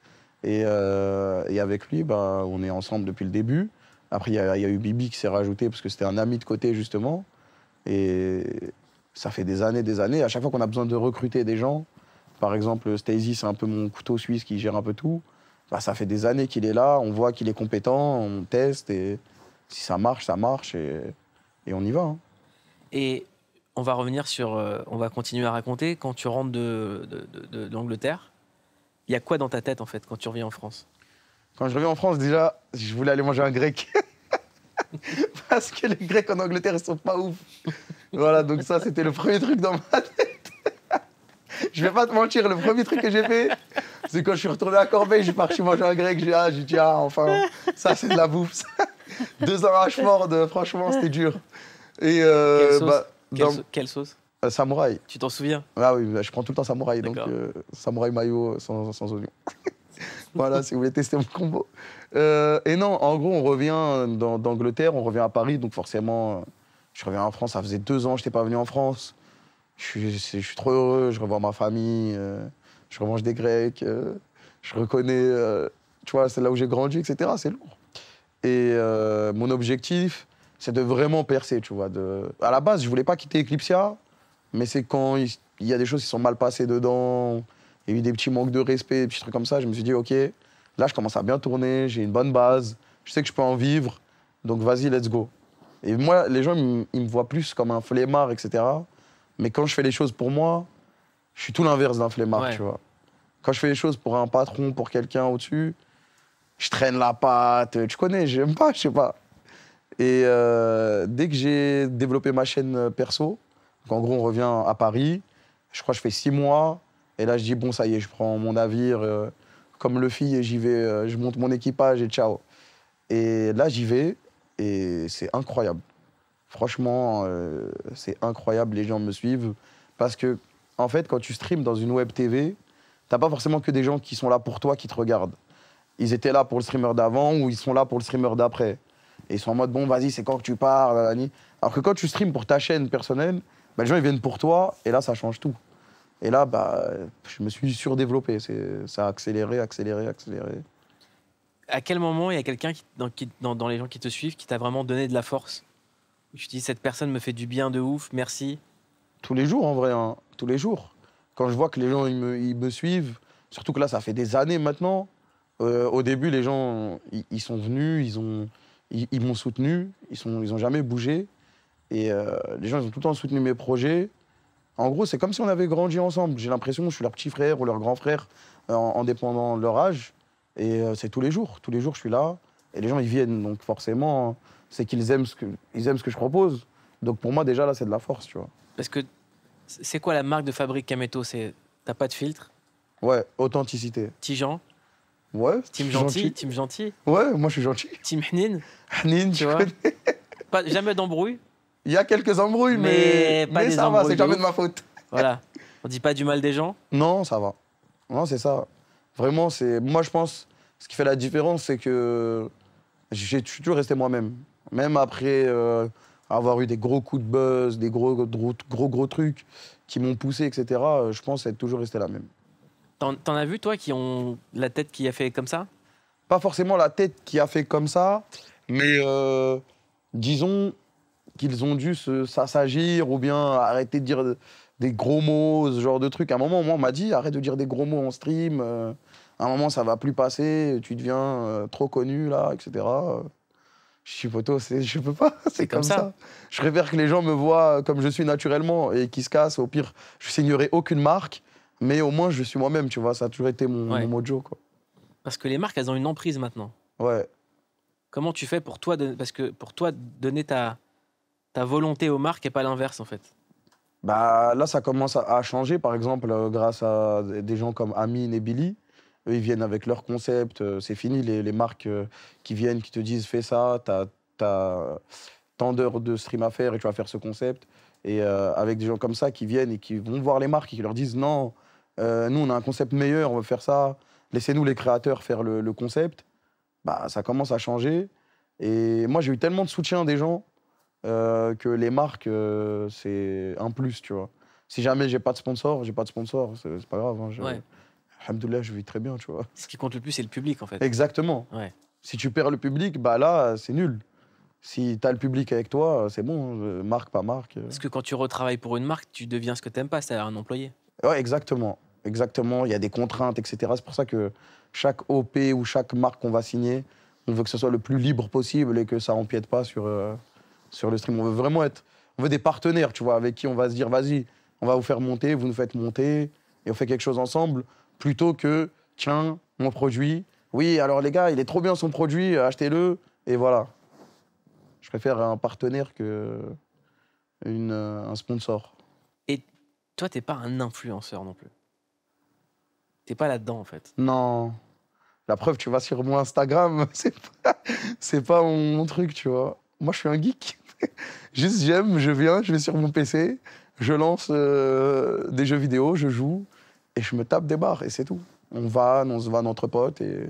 Et, euh, avec lui, ben, on est ensemble depuis le début. Après, il y, a eu Bibi qui s'est rajouté parce que c'était un ami de côté, justement. Et ça fait des années, des années. À chaque fois qu'on a besoin de recruter des gens, par exemple, Stacy, c'est un peu mon couteau suisse qui gère un peu tout. Ben, ça fait des années qu'il est là, on voit qu'il est compétent, on teste. Et si ça marche, ça marche et, on y va. Hein. Et on va revenir sur, euh, on va continuer à raconter. Quand tu rentres de, il y a quoi dans ta tête en fait quand tu reviens en France Quand je reviens en France, déjà, je voulais aller manger un grec. [laughs] Parce que les Grecs en Angleterre, ils sont pas ouf. voilà, donc ça, c'était le premier truc dans ma tête. [laughs] je vais pas te mentir, le premier truc que j'ai fait, c'est quand je suis retourné à Corbeil, je suis parti manger un grec, j'ai ah, dit, ah, enfin, ça, c'est de la bouffe. [laughs] [laughs] Deux ans franchement, c'était dur. Et euh, quelle sauce, bah, euh, Samouraï. Tu t'en souviens Ah oui, bah, je prends tout le temps samouraï, donc euh, samouraï maillot sans, sans oignon. [laughs] voilà, si vous voulez tester mon combo. et non, en gros, on revient d'Angleterre, on revient à Paris, donc forcément, je reviens en France. Ça faisait deux ans que je n'étais pas venu en France. Je suis, trop heureux, je revois ma famille, je revanche des Grecs, je reconnais, tu vois, c'est là où j'ai grandi, etc. C'est lourd. Et euh, mon objectif, c'est de vraiment percer, tu vois. De... À la base, je voulais pas quitter Eclipsia, mais c'est quand il y a des choses qui sont mal passées dedans, il y a eu des petits manques de respect, des petits trucs comme ça, je me suis dit, OK, là, je commence à bien tourner, j'ai une bonne base, je sais que je peux en vivre, donc vas-y, let's go. Et moi, les gens, ils me voient plus comme un flemmard, etc. Mais quand je fais les choses pour moi, je suis tout l'inverse d'un flemmard, tu vois. Quand je fais les choses pour un patron, pour quelqu'un au-dessus, je traîne la patte, tu connais, j'aime pas, je sais pas. Et euh, dès que j'ai développé ma chaîne euh, perso, en gros, on revient à Paris, je crois que je fais six mois, et là, je dis, bon, ça y est, je prends mon navire, euh, comme le fil, et j'y vais, je monte mon équipage, et ciao. Et là, j'y vais, et c'est incroyable. Franchement, c'est incroyable, les gens me suivent, parce que, en fait, quand tu streams dans une web TV, t'as pas forcément que des gens qui sont là pour toi, qui te regardent ils étaient là pour le streamer d'avant ou ils sont là pour le streamer d'après. Et ils sont en mode, bon, vas-y, c'est quand que tu pars Alors que quand tu streams pour ta chaîne personnelle, bah, les gens, ils viennent pour toi, et là, ça change tout. Et là, bah, je me suis surdéveloppé. Ça a accéléré, accéléré, accéléré. À quel moment il y a quelqu'un qui, dans, qui dans, les gens qui te suivent qui t'a vraiment donné de la force Je dis, cette personne me fait du bien de ouf, merci. Tous les jours, en vrai, hein. tous les jours. Quand je vois que les gens ils me, ils me suivent, surtout que là, ça fait des années maintenant, euh, au début, les gens, ils sont venus, ils ont, ils, m'ont soutenu, ils n'ont ils ont jamais bougé. Et euh, les gens, ils ont tout le temps soutenu mes projets. En gros, c'est comme si on avait grandi ensemble. J'ai l'impression que je suis leur petit frère ou leur grand frère, euh, en, dépendant de leur âge. Et c'est tous les jours. Tous les jours, je suis là. Et les gens, ils viennent. Donc forcément, c'est qu'ils aiment ce que, aiment ce que je propose. Donc pour moi, déjà, là, c'est de la force, tu vois. Parce que c'est quoi la marque de fabrique Kameto C'est t'as pas de filtre Ouais, authenticité. Tijan Ouais. Team gentil, gentil, team gentil. Ouais, moi je suis gentil. Team Hnin. Hnin, tu vois. [laughs] jamais d'embrouilles Il y a quelques embrouilles, mais, ça va, c'est jamais de ma faute. Voilà. [laughs] On dit pas du mal des gens Non, ça va. Non, c'est ça. Vraiment, c'est moi je pense, ce qui fait la différence, c'est que j'ai toujours resté moi-même. Même après euh, avoir eu des gros coups de buzz, des gros, gros, gros, gros trucs qui m'ont poussé, etc., euh, je pense être toujours resté la même. T'en as vu, toi, qui ont la tête qui a fait comme ça Pas forcément la tête qui a fait comme ça, mais euh, disons qu'ils ont dû s'assagir ou bien arrêter de dire des gros mots, ce genre de truc. À un moment, moi, on m'a dit arrête de dire des gros mots en stream. Euh, à un moment, ça va plus passer, tu deviens euh, trop connu, là, etc. Je suis poteau, je peux pas, [laughs] c'est comme, ça. Je préfère que les gens me voient comme je suis naturellement et qu'ils se cassent. Au pire, je signerai aucune marque mais au moins je suis moi-même, tu vois, ça a toujours été mon, mojo. Quoi. Parce que les marques, elles ont une emprise maintenant. Ouais. Comment tu fais pour toi, parce que pour toi, donner ta, volonté aux marques et pas l'inverse en fait bah, Là, ça commence à changer, par exemple, euh, grâce à des gens comme Amine et Billy. Eux, ils viennent avec leur concept, euh, c'est fini, les, marques euh, qui viennent, qui te disent fais ça, t'as as tant d'heures de stream à faire et tu vas faire ce concept. Et avec des gens comme ça qui viennent et qui vont voir les marques et qui leur disent non, euh, nous on a un concept meilleur, on veut faire ça, laissez-nous les créateurs faire le, concept, bah, ça commence à changer. Et moi j'ai eu tellement de soutien des gens euh, que les marques, euh, c'est un plus, tu vois. Si jamais j'ai pas de sponsor, j'ai pas de sponsor, c'est pas grave. Hein, je, Alhamdoulilah, je vis très bien, tu vois. Ce qui compte le plus, c'est le public, en fait. Exactement. Si tu perds le public, bah là, c'est nul si tu as le public avec toi, c'est bon, marque, pas marque. Parce que quand tu retravailles pour une marque, tu deviens ce que tu n'aimes pas, c'est-à-dire un employé. Ouais, exactement. Exactement, il y a des contraintes, etc. C'est pour ça que chaque OP ou chaque marque qu'on va signer, on veut que ce soit le plus libre possible et que ça empiète pas sur, euh, sur le stream. On veut vraiment être. On veut des partenaires, tu vois, avec qui on va se dire, vas-y, on va vous faire monter, vous nous faites monter, et on fait quelque chose ensemble, plutôt que, tiens, mon produit, oui, alors les gars, il est trop bien son produit, achetez-le, et voilà. Je préfère un partenaire que euh, un sponsor. Et toi, t'es pas un influenceur non plus T'es pas là-dedans, en fait. Non. La preuve, tu vas sur mon Instagram, [laughs] c'est pas, mon, truc, tu vois. Moi, je suis un geek. [laughs] Juste, j'aime, je viens, je vais sur mon PC, je lance euh, des jeux vidéo, je joue, et je me tape des barres, et c'est tout. On vanne, on se vanne entre potes, et,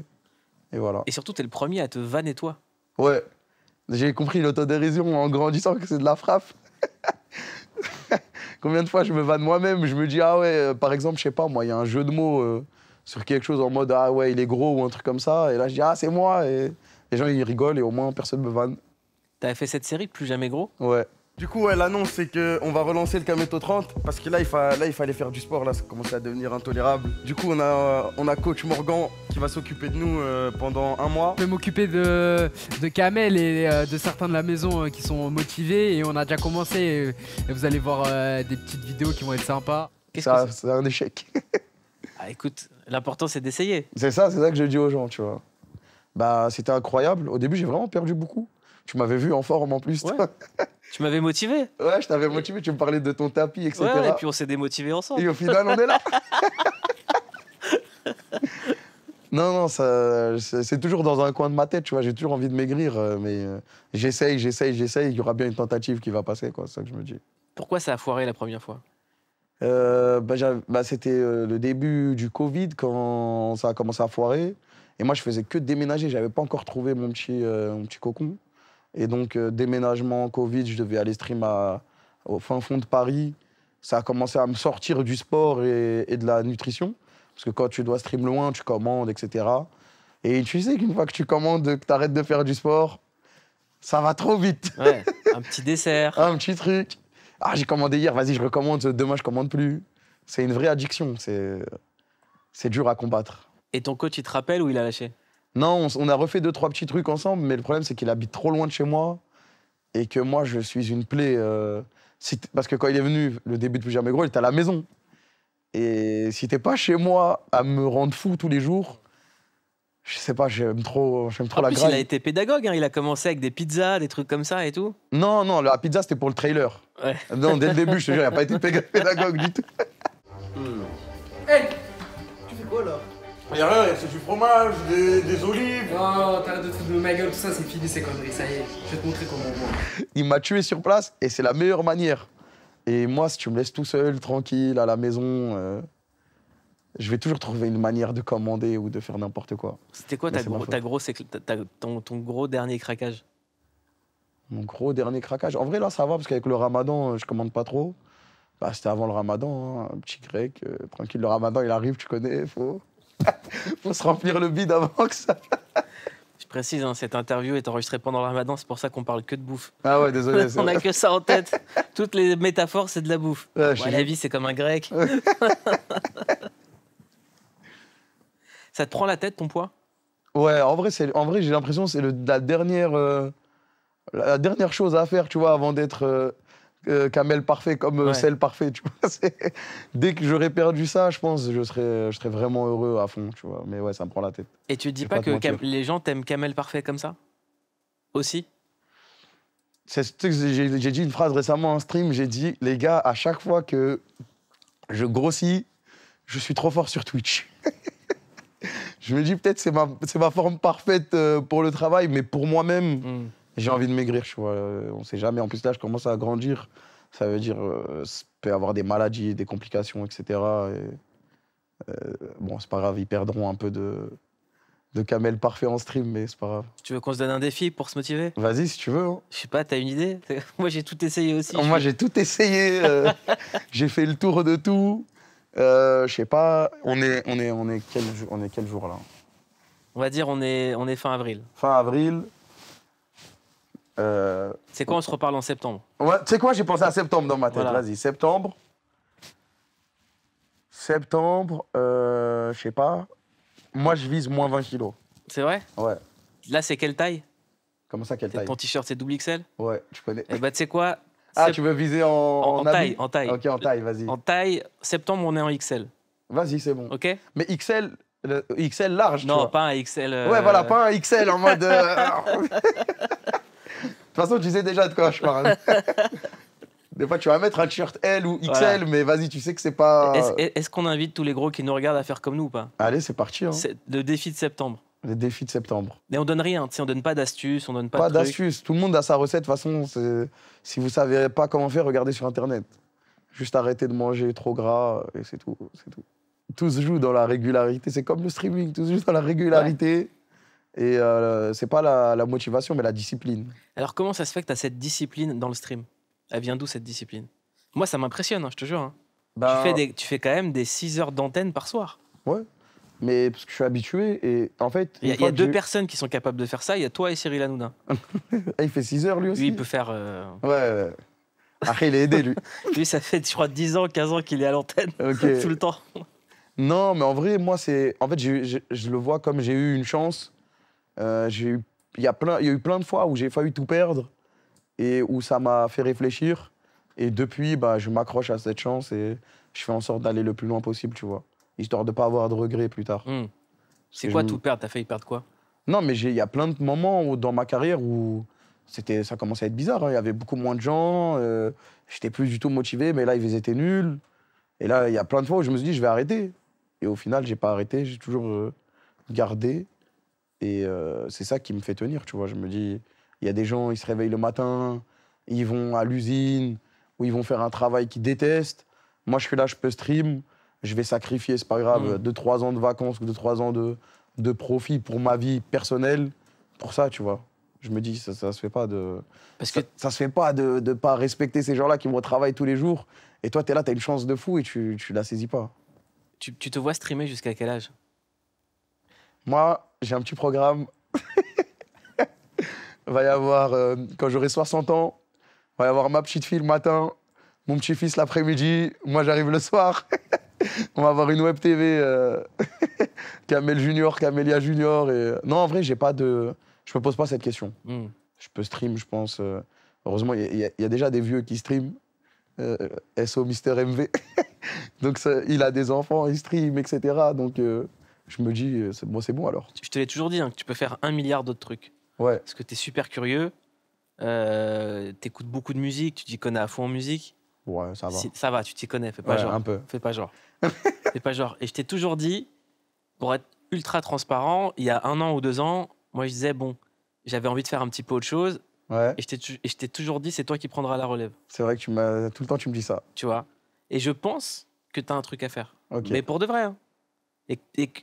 et voilà. Et surtout, t'es le premier à te vanner, toi. Ouais. J'ai compris l'autodérision en grandissant que c'est de la frappe. [laughs] Combien de fois je me vanne moi-même Je me dis, ah ouais, euh, par exemple, je sais pas, moi, il y a un jeu de mots euh, sur quelque chose en mode, ah ouais, il est gros ou un truc comme ça. Et là, je dis, ah, c'est moi. Et les gens, ils rigolent et au moins, personne me vanne. T'avais fait cette série, Plus Jamais Gros Ouais. Du coup, l'annonce, c'est qu'on va relancer le Caméto 30 parce que là il, fallait faire du sport. Là, ça commençait à devenir intolérable. Du coup, on a, on a coach Morgan qui va s'occuper de nous euh, pendant un mois. Je vais m'occuper de, de Kamel et euh, de certains de la maison euh, qui sont motivés. Et on a déjà commencé. Et, vous allez voir des petites vidéos qui vont être sympas. C'est -ce un échec. [laughs] Ah, écoute, l'important, c'est d'essayer. C'est ça, c'est ça que je dis aux gens, tu vois. Bah, c'était incroyable. Au début, j'ai vraiment perdu beaucoup. Tu m'avais vu en forme en plus. [laughs] Tu m'avais motivé. Ouais, je t'avais motivé. Tu me parlais de ton tapis, etc. Ouais, et puis on s'est démotivé ensemble. Et au final, on est là. [laughs] non, non, c'est toujours dans un coin de ma tête, tu vois. J'ai toujours envie de maigrir, euh, mais euh, j'essaye, j'essaye, j'essaye. Il y aura bien une tentative qui va passer, quoi. C'est ça que je me dis. Pourquoi ça a foiré la première fois euh, bah, bah, C'était le début du Covid quand ça a commencé à foirer. Et moi, je faisais que déménager. J'avais pas encore trouvé mon petit, mon petit cocon. Et donc, euh, déménagement, Covid, je devais aller stream à, au fin fond de Paris. Ça a commencé à me sortir du sport et, de la nutrition. Parce que quand tu dois stream loin, tu commandes, etc. Et tu sais qu'une fois que tu commandes, que tu arrêtes de faire du sport, ça va trop vite. Ouais, un petit dessert. [laughs] un petit truc. Ah, j'ai commandé hier, vas-y, je recommande, demain, je commande plus. C'est une vraie addiction. C'est dur à combattre. Et ton coach, il te rappelle où il a lâché non, on, a refait deux, trois petits trucs ensemble, mais le problème, c'est qu'il habite trop loin de chez moi et que moi, je suis une plaie. Euh, parce que quand il est venu, le début de jamais Gros, il était à la maison. Et si t'es pas chez moi à me rendre fou tous les jours, je sais pas, j'aime trop, j'aime trop la Il a été pédagogue, hein. il a commencé avec des pizzas, des trucs comme ça et tout. Non, non, la pizza c'était pour le trailer. Non, dès le début, je te jure, il a pas été pédagogue du tout. [laughs] Hey, tu fais quoi là il y a rien, c'est du fromage, des, olives. Non, oh, t'arrêtes de te de ma gueule, tout ça, c'est fini ces conneries, ça y est. Je vais te montrer comment on Il m'a tué sur place et c'est la meilleure manière. Et moi, si tu me laisses tout seul, tranquille, à la maison, euh, je vais toujours trouver une manière de commander ou de faire n'importe quoi. C'était quoi ta ton, gros dernier craquage Mon gros dernier craquage En vrai, là, ça va parce qu'avec le ramadan, euh, je commande pas trop. Bah, c'était avant le ramadan, hein. un petit grec, euh, tranquille, le ramadan il arrive, tu connais, faut. [laughs] faut se remplir le bide avant que ça. [laughs] Je précise, hein, cette interview est enregistrée pendant le ramadan, c'est pour ça qu'on parle que de bouffe. Ah ouais, désolé. [laughs] On n'a que ça en tête. Toutes les métaphores, c'est de la bouffe. la vie, c'est comme un grec. ça te prend la tête, ton poids Ouais, en vrai, en vrai j'ai l'impression que c'est la dernière. Euh, la dernière chose à faire, tu vois, avant d'être euh, camel euh, parfait comme celle euh, sel parfait. Tu [laughs] Dès que j'aurais perdu ça, je pense, je serais, je serais vraiment heureux à fond. Tu vois. Mais ouais, ça me prend la tête. Et tu dis pas, que les gens t'aiment camel parfait comme ça Aussi j'ai dit une phrase récemment en stream, j'ai dit, les gars, à chaque fois que je grossis, je suis trop fort sur Twitch. [laughs] je me dis peut-être c'est ma, forme parfaite euh, pour le travail, mais pour moi-même, hmm. J'ai envie de maigrir, tu vois. Euh, on sait jamais. En plus, là, je commence à grandir. Ça veut dire, euh, peut avoir des maladies, des complications, etc. Et, euh, bon, c'est pas grave, ils perdront un peu de, de camel parfait en stream, mais c'est pas grave. Tu veux qu'on se donne un défi pour se motiver Vas-y, si tu veux. Hein. Je sais pas, t'as une idée [laughs] Moi, j'ai tout essayé aussi. Moi, j'ai tout essayé. [laughs] j'ai fait le tour de tout. je sais pas, on est, on, est, on, est quel, on est quel jour là On va dire on est, on est fin avril. Fin avril, euh, c'est quoi, on se reparle en septembre ouais, Tu sais quoi, j'ai pensé à septembre dans ma tête. Vas-y, septembre. Septembre, euh, je sais pas. Moi, je vise moins 20 kilos. C'est vrai Ouais. Là, c'est quelle taille Comment ça, quelle taille Ton t-shirt, c'est double XL Ouais, tu connais. Et eh bah, ben, tu sais quoi Ah, tu veux viser en, en, en taille En taille. Ok, en taille, vas-y. En taille, septembre, on est en XL. Vas-y, c'est bon. Ok Mais XL, XL large. Non, pas un XL. Ouais, voilà, euh, pas un XL en mode. [laughs] [laughs] toute façon, tu sais déjà de quoi je parle. [laughs] Des fois, tu vas mettre un t-shirt L ou XL, mais vas-y, tu sais que c'est pas. Est-ce qu'on invite tous les gros qui nous regardent à faire comme nous ou pas Allez, c'est parti. Hein. Le défi de septembre. Le défi de septembre. Mais on donne rien, on donne pas d'astuces, on donne pas. Pas d'astuces, tout le monde a sa recette. De toute façon, si vous savez pas comment faire, regardez sur Internet. Juste arrêtez de manger trop gras et c'est tout, c'est tout. Tout se joue dans la régularité. C'est comme le streaming, tout se joue dans la régularité. Et euh, c'est pas la, motivation, mais la discipline. Alors comment ça se fait que tu as cette discipline dans le stream Elle vient d'où cette discipline Moi, ça m'impressionne, hein, je te jure. Hein. Tu, ben, fais des, tu, fais quand même des 6 heures d'antenne par soir. Ouais. Mais parce que je suis habitué et en fait. Il y a, deux personnes qui sont capables de faire ça. Il y a toi et Cyril Hanouna. [laughs] Eh, il fait 6 heures lui aussi. Lui, il peut faire. Euh, ouais, ouais. Après, il est aidé lui. [laughs] lui, ça fait, je crois, 10 ans, 15 ans qu'il est à l'antenne. [laughs] tout le temps. non, mais en vrai, moi, c'est. En fait, je le vois comme j'ai eu une chance euh, il y, a plein, y a eu plein de fois où j'ai failli tout perdre et où ça m'a fait réfléchir. Et depuis, bah, je m'accroche à cette chance et je fais en sorte d'aller le plus loin possible, tu vois. Histoire de ne pas avoir de regrets plus tard. Hmm. C'est quoi tout perdre T'as failli perdre quoi Non, mais il y a plein de moments où, dans ma carrière où c'était, ça commençait à être bizarre. Hein. Il y avait beaucoup moins de gens, euh, j'étais plus du tout motivé, mais là, ils étaient nuls. Et là, il y a plein de fois où je me suis dit, je vais arrêter. Et au final, j'ai pas arrêté, j'ai toujours euh, gardé. Et euh, c'est ça qui me fait tenir, tu vois. Je me dis, il y a des gens, ils se réveillent le matin, ils vont à l'usine, ou ils vont faire un travail qu'ils détestent. Moi, je suis là, je peux stream, je vais sacrifier, c'est pas grave, mm. deux, trois ans de vacances ou deux, trois ans de, de profit pour ma vie personnelle, pour ça, tu vois. Je me dis, ça, se fait pas de. Ça, se fait pas de ne pas respecter ces gens-là qui me retravaillent tous les jours. Et toi, t'es là, t'as une chance de fou et tu, tu la saisis pas. Tu, tu te vois streamer jusqu'à quel âge moi, j'ai un petit programme. [laughs] va y avoir, euh, quand j'aurai 60 ans, va y avoir ma petite fille le matin, mon petit fils l'après-midi, moi j'arrive le soir. [laughs] On va avoir une web TV, euh, [laughs] Junior, Camélia Junior. Et... Euh, non, en vrai, j'ai pas de. Je me pose pas cette question. Hmm. Je peux stream, je pense. Euh, heureusement, il y, a déjà des vieux qui stream. SO Mister MV. Donc il a des enfants, il stream, etc. Donc je me dis, euh, moi, c'est bon alors. Je te l'ai toujours dit, hein, que tu peux faire un milliard d'autres trucs. Ouais. Parce que tu es super curieux, euh, tu écoutes beaucoup de musique, tu t'y connais à fond en musique. Ouais, ça va. Ça va, tu t'y connais, fais pas genre. Un peu. Fais pas genre. [laughs] pas genre. Et je t'ai toujours dit, pour être ultra transparent, il y a un an ou deux ans, moi, je disais, bon, j'avais envie de faire un petit peu autre chose. Ouais. Et je t'ai toujours dit, c'est toi qui prendras la relève. C'est vrai que tu tout le temps, tu me dis ça. Tu vois. Et je pense que tu as un truc à faire. Mais pour de vrai. Hein. Et,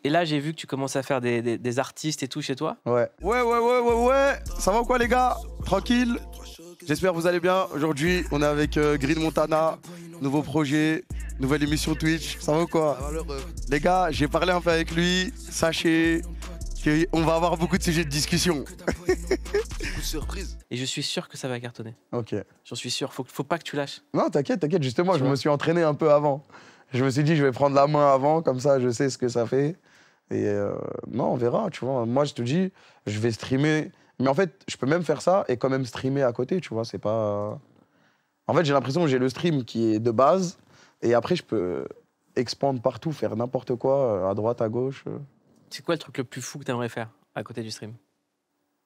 là, j'ai vu que tu commences à faire des, artistes et tout chez toi. Ouais. Ouais, ouais, ouais, ouais, ouais. Ça va ou quoi, les gars Tranquille J'espère que vous allez bien. Aujourd'hui, on est avec euh, Green Montana. Nouveau projet, nouvelle émission Twitch. Ça va ou quoi Les gars, j'ai parlé un peu avec lui. Sachez qu'on va avoir beaucoup de sujets de discussion. Et je suis sûr que ça va cartonner. Ok. J'en suis sûr. Faut, faut pas que tu lâches. Non, t'inquiète, t'inquiète. Justement, je me suis entraîné un peu avant je me suis dit, je vais prendre la main avant, comme ça, je sais ce que ça fait. Et euh, non, on verra, tu vois. Moi, je te dis, je vais streamer. Mais en fait, je peux même faire ça et quand même streamer à côté, tu vois. C'est pas. En fait, j'ai l'impression que j'ai le stream qui est de base et après, je peux expandre partout, faire n'importe quoi, euh, à droite, à gauche. C'est quoi le truc le plus fou que tu aimerais faire à côté du stream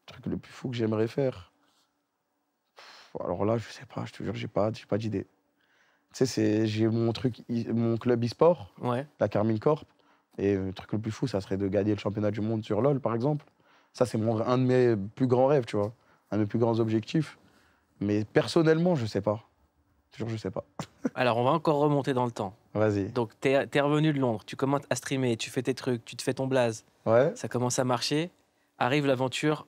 Le truc le plus fou que j'aimerais faire. alors là, je sais pas, je te jure, j'ai pas, pas d'idée. Tu sais, j'ai mon truc, mon club e-sport, la Carmine Corp. Et le truc le plus fou, ça serait de gagner le championnat du monde sur LoL, par exemple. Ça, c'est un de mes plus grands rêves, tu vois. Un de mes plus grands objectifs. Mais personnellement, je sais pas. Toujours, je sais pas. [laughs] Alors, on va encore remonter dans le temps. Vas-y. Donc, t'es revenu de Londres, tu commences à streamer, tu fais tes trucs, tu te fais ton blaze. Ouais. Ça commence à marcher. Arrive l'aventure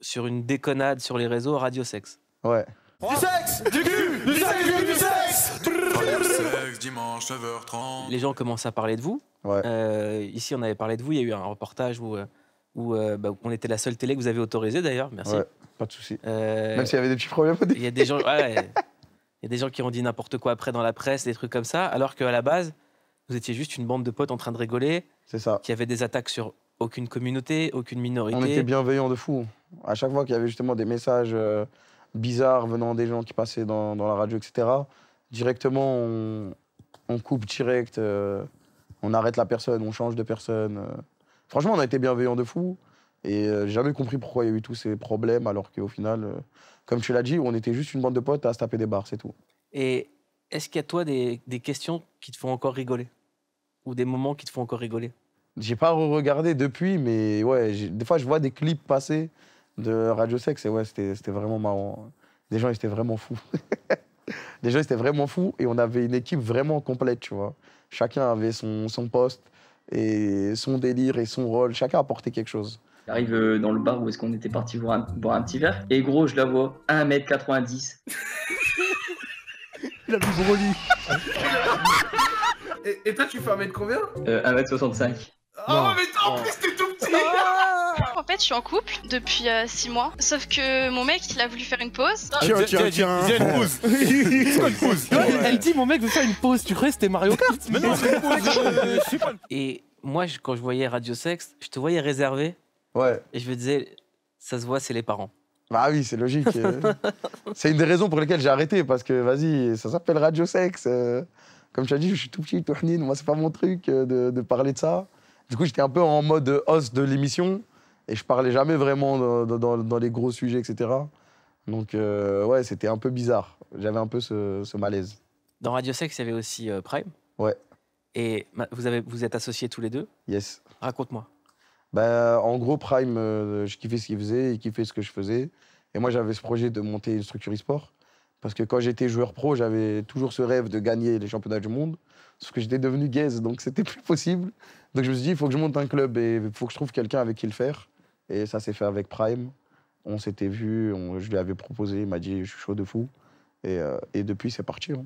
sur une déconnade sur les réseaux Radio Sex. Ouais. Du sexe Du cul Du sexe Du, sexe Dimanche 9h30. Les gens commencent à parler de vous. Euh, ici, on avait parlé de vous. Il y a eu un reportage où, euh, où euh, bah, on était la seule télé que vous avez autorisée d'ailleurs. Merci. pas de souci. Euh, Même s'il y avait des petits problèmes Il y a des gens. [laughs] des gens qui ont dit n'importe quoi après dans la presse, des trucs comme ça, alors qu'à la base, vous étiez juste une bande de potes en train de rigoler. C'est ça. Qui avait des attaques sur aucune communauté, aucune minorité. On était bienveillants de fou. À chaque fois qu'il y avait justement des messages bizarres venant des gens qui passaient dans, la radio, etc. Directement, on, coupe direct, euh, on arrête la personne, on change de personne. Euh. Franchement, on a été bienveillants de fou. Et euh, j'ai jamais compris pourquoi il y a eu tous ces problèmes, alors qu'au final, comme tu l'as dit, on était juste une bande de potes à se taper des bars, c'est tout. Et est-ce qu'il y a, toi, des, questions qui te font encore rigoler Ou des moments qui te font encore rigoler J'ai pas regardé depuis, mais ouais, des fois je vois des clips passer de Radio Sex. Et ouais, c'était vraiment marrant. Des gens, ils étaient vraiment fous. Des [laughs] gens, ils étaient vraiment fous. Et on avait une équipe vraiment complète, tu vois. Chacun avait son, son poste et son délire et son rôle. Chacun apportait quelque chose. J'arrive euh, dans le bar où est-ce qu'on était parti boire un, petit verre. Et gros, je la vois, 1m90. [laughs] Il a du broli. et, et, toi, tu fais 1 combien 1m65. Oh, euh, ah, mais en plus, t'es tout petit ah, je suis en couple depuis 6 euh, mois. Sauf que mon mec, il a voulu faire une pause. Ah, tiens, tiens, tiens. une pause. [laughs] une pause. Elle dit Mon mec veut faire une pause. Tu croyais que c'était Mario Kart Mais non, c'est une pause. [laughs] Et moi, quand je voyais Radio Sex, je te voyais réservé. Ouais. Et je me disais Ça se voit, c'est les parents. Bah oui, c'est logique. [laughs] c'est une des raisons pour lesquelles j'ai arrêté, parce que vas-y, ça s'appelle Radio Sex. Euh. Comme tu as dit, je suis tout petit, tout Moi, c'est pas mon truc euh, de, de, parler de ça. Du coup, j'étais un peu en mode host de l'émission. Et je parlais jamais vraiment dans, les gros sujets, etc. Donc, euh, ouais, c'était un peu bizarre. J'avais un peu ce, malaise. Dans Radio Sex, il y avait aussi euh, Prime. Ouais. Et vous, avez, vous êtes associés tous les deux Yes. Raconte-moi. Bah, en gros, Prime, euh, je kiffais ce qu'il faisait, il kiffait ce que je faisais. Et moi, j'avais ce projet de monter une structure e-sport. Parce que quand j'étais joueur pro, j'avais toujours ce rêve de gagner les championnats du monde. Sauf que j'étais devenu gaze, donc c'était [laughs] plus possible. Donc je me suis dit, il faut que je monte un club et il faut que je trouve quelqu'un avec qui le faire. Et ça s'est fait avec Prime. On s'était vu, je lui avais proposé, il m'a dit je suis chaud de fou. Et, euh, depuis, c'est parti. Hein.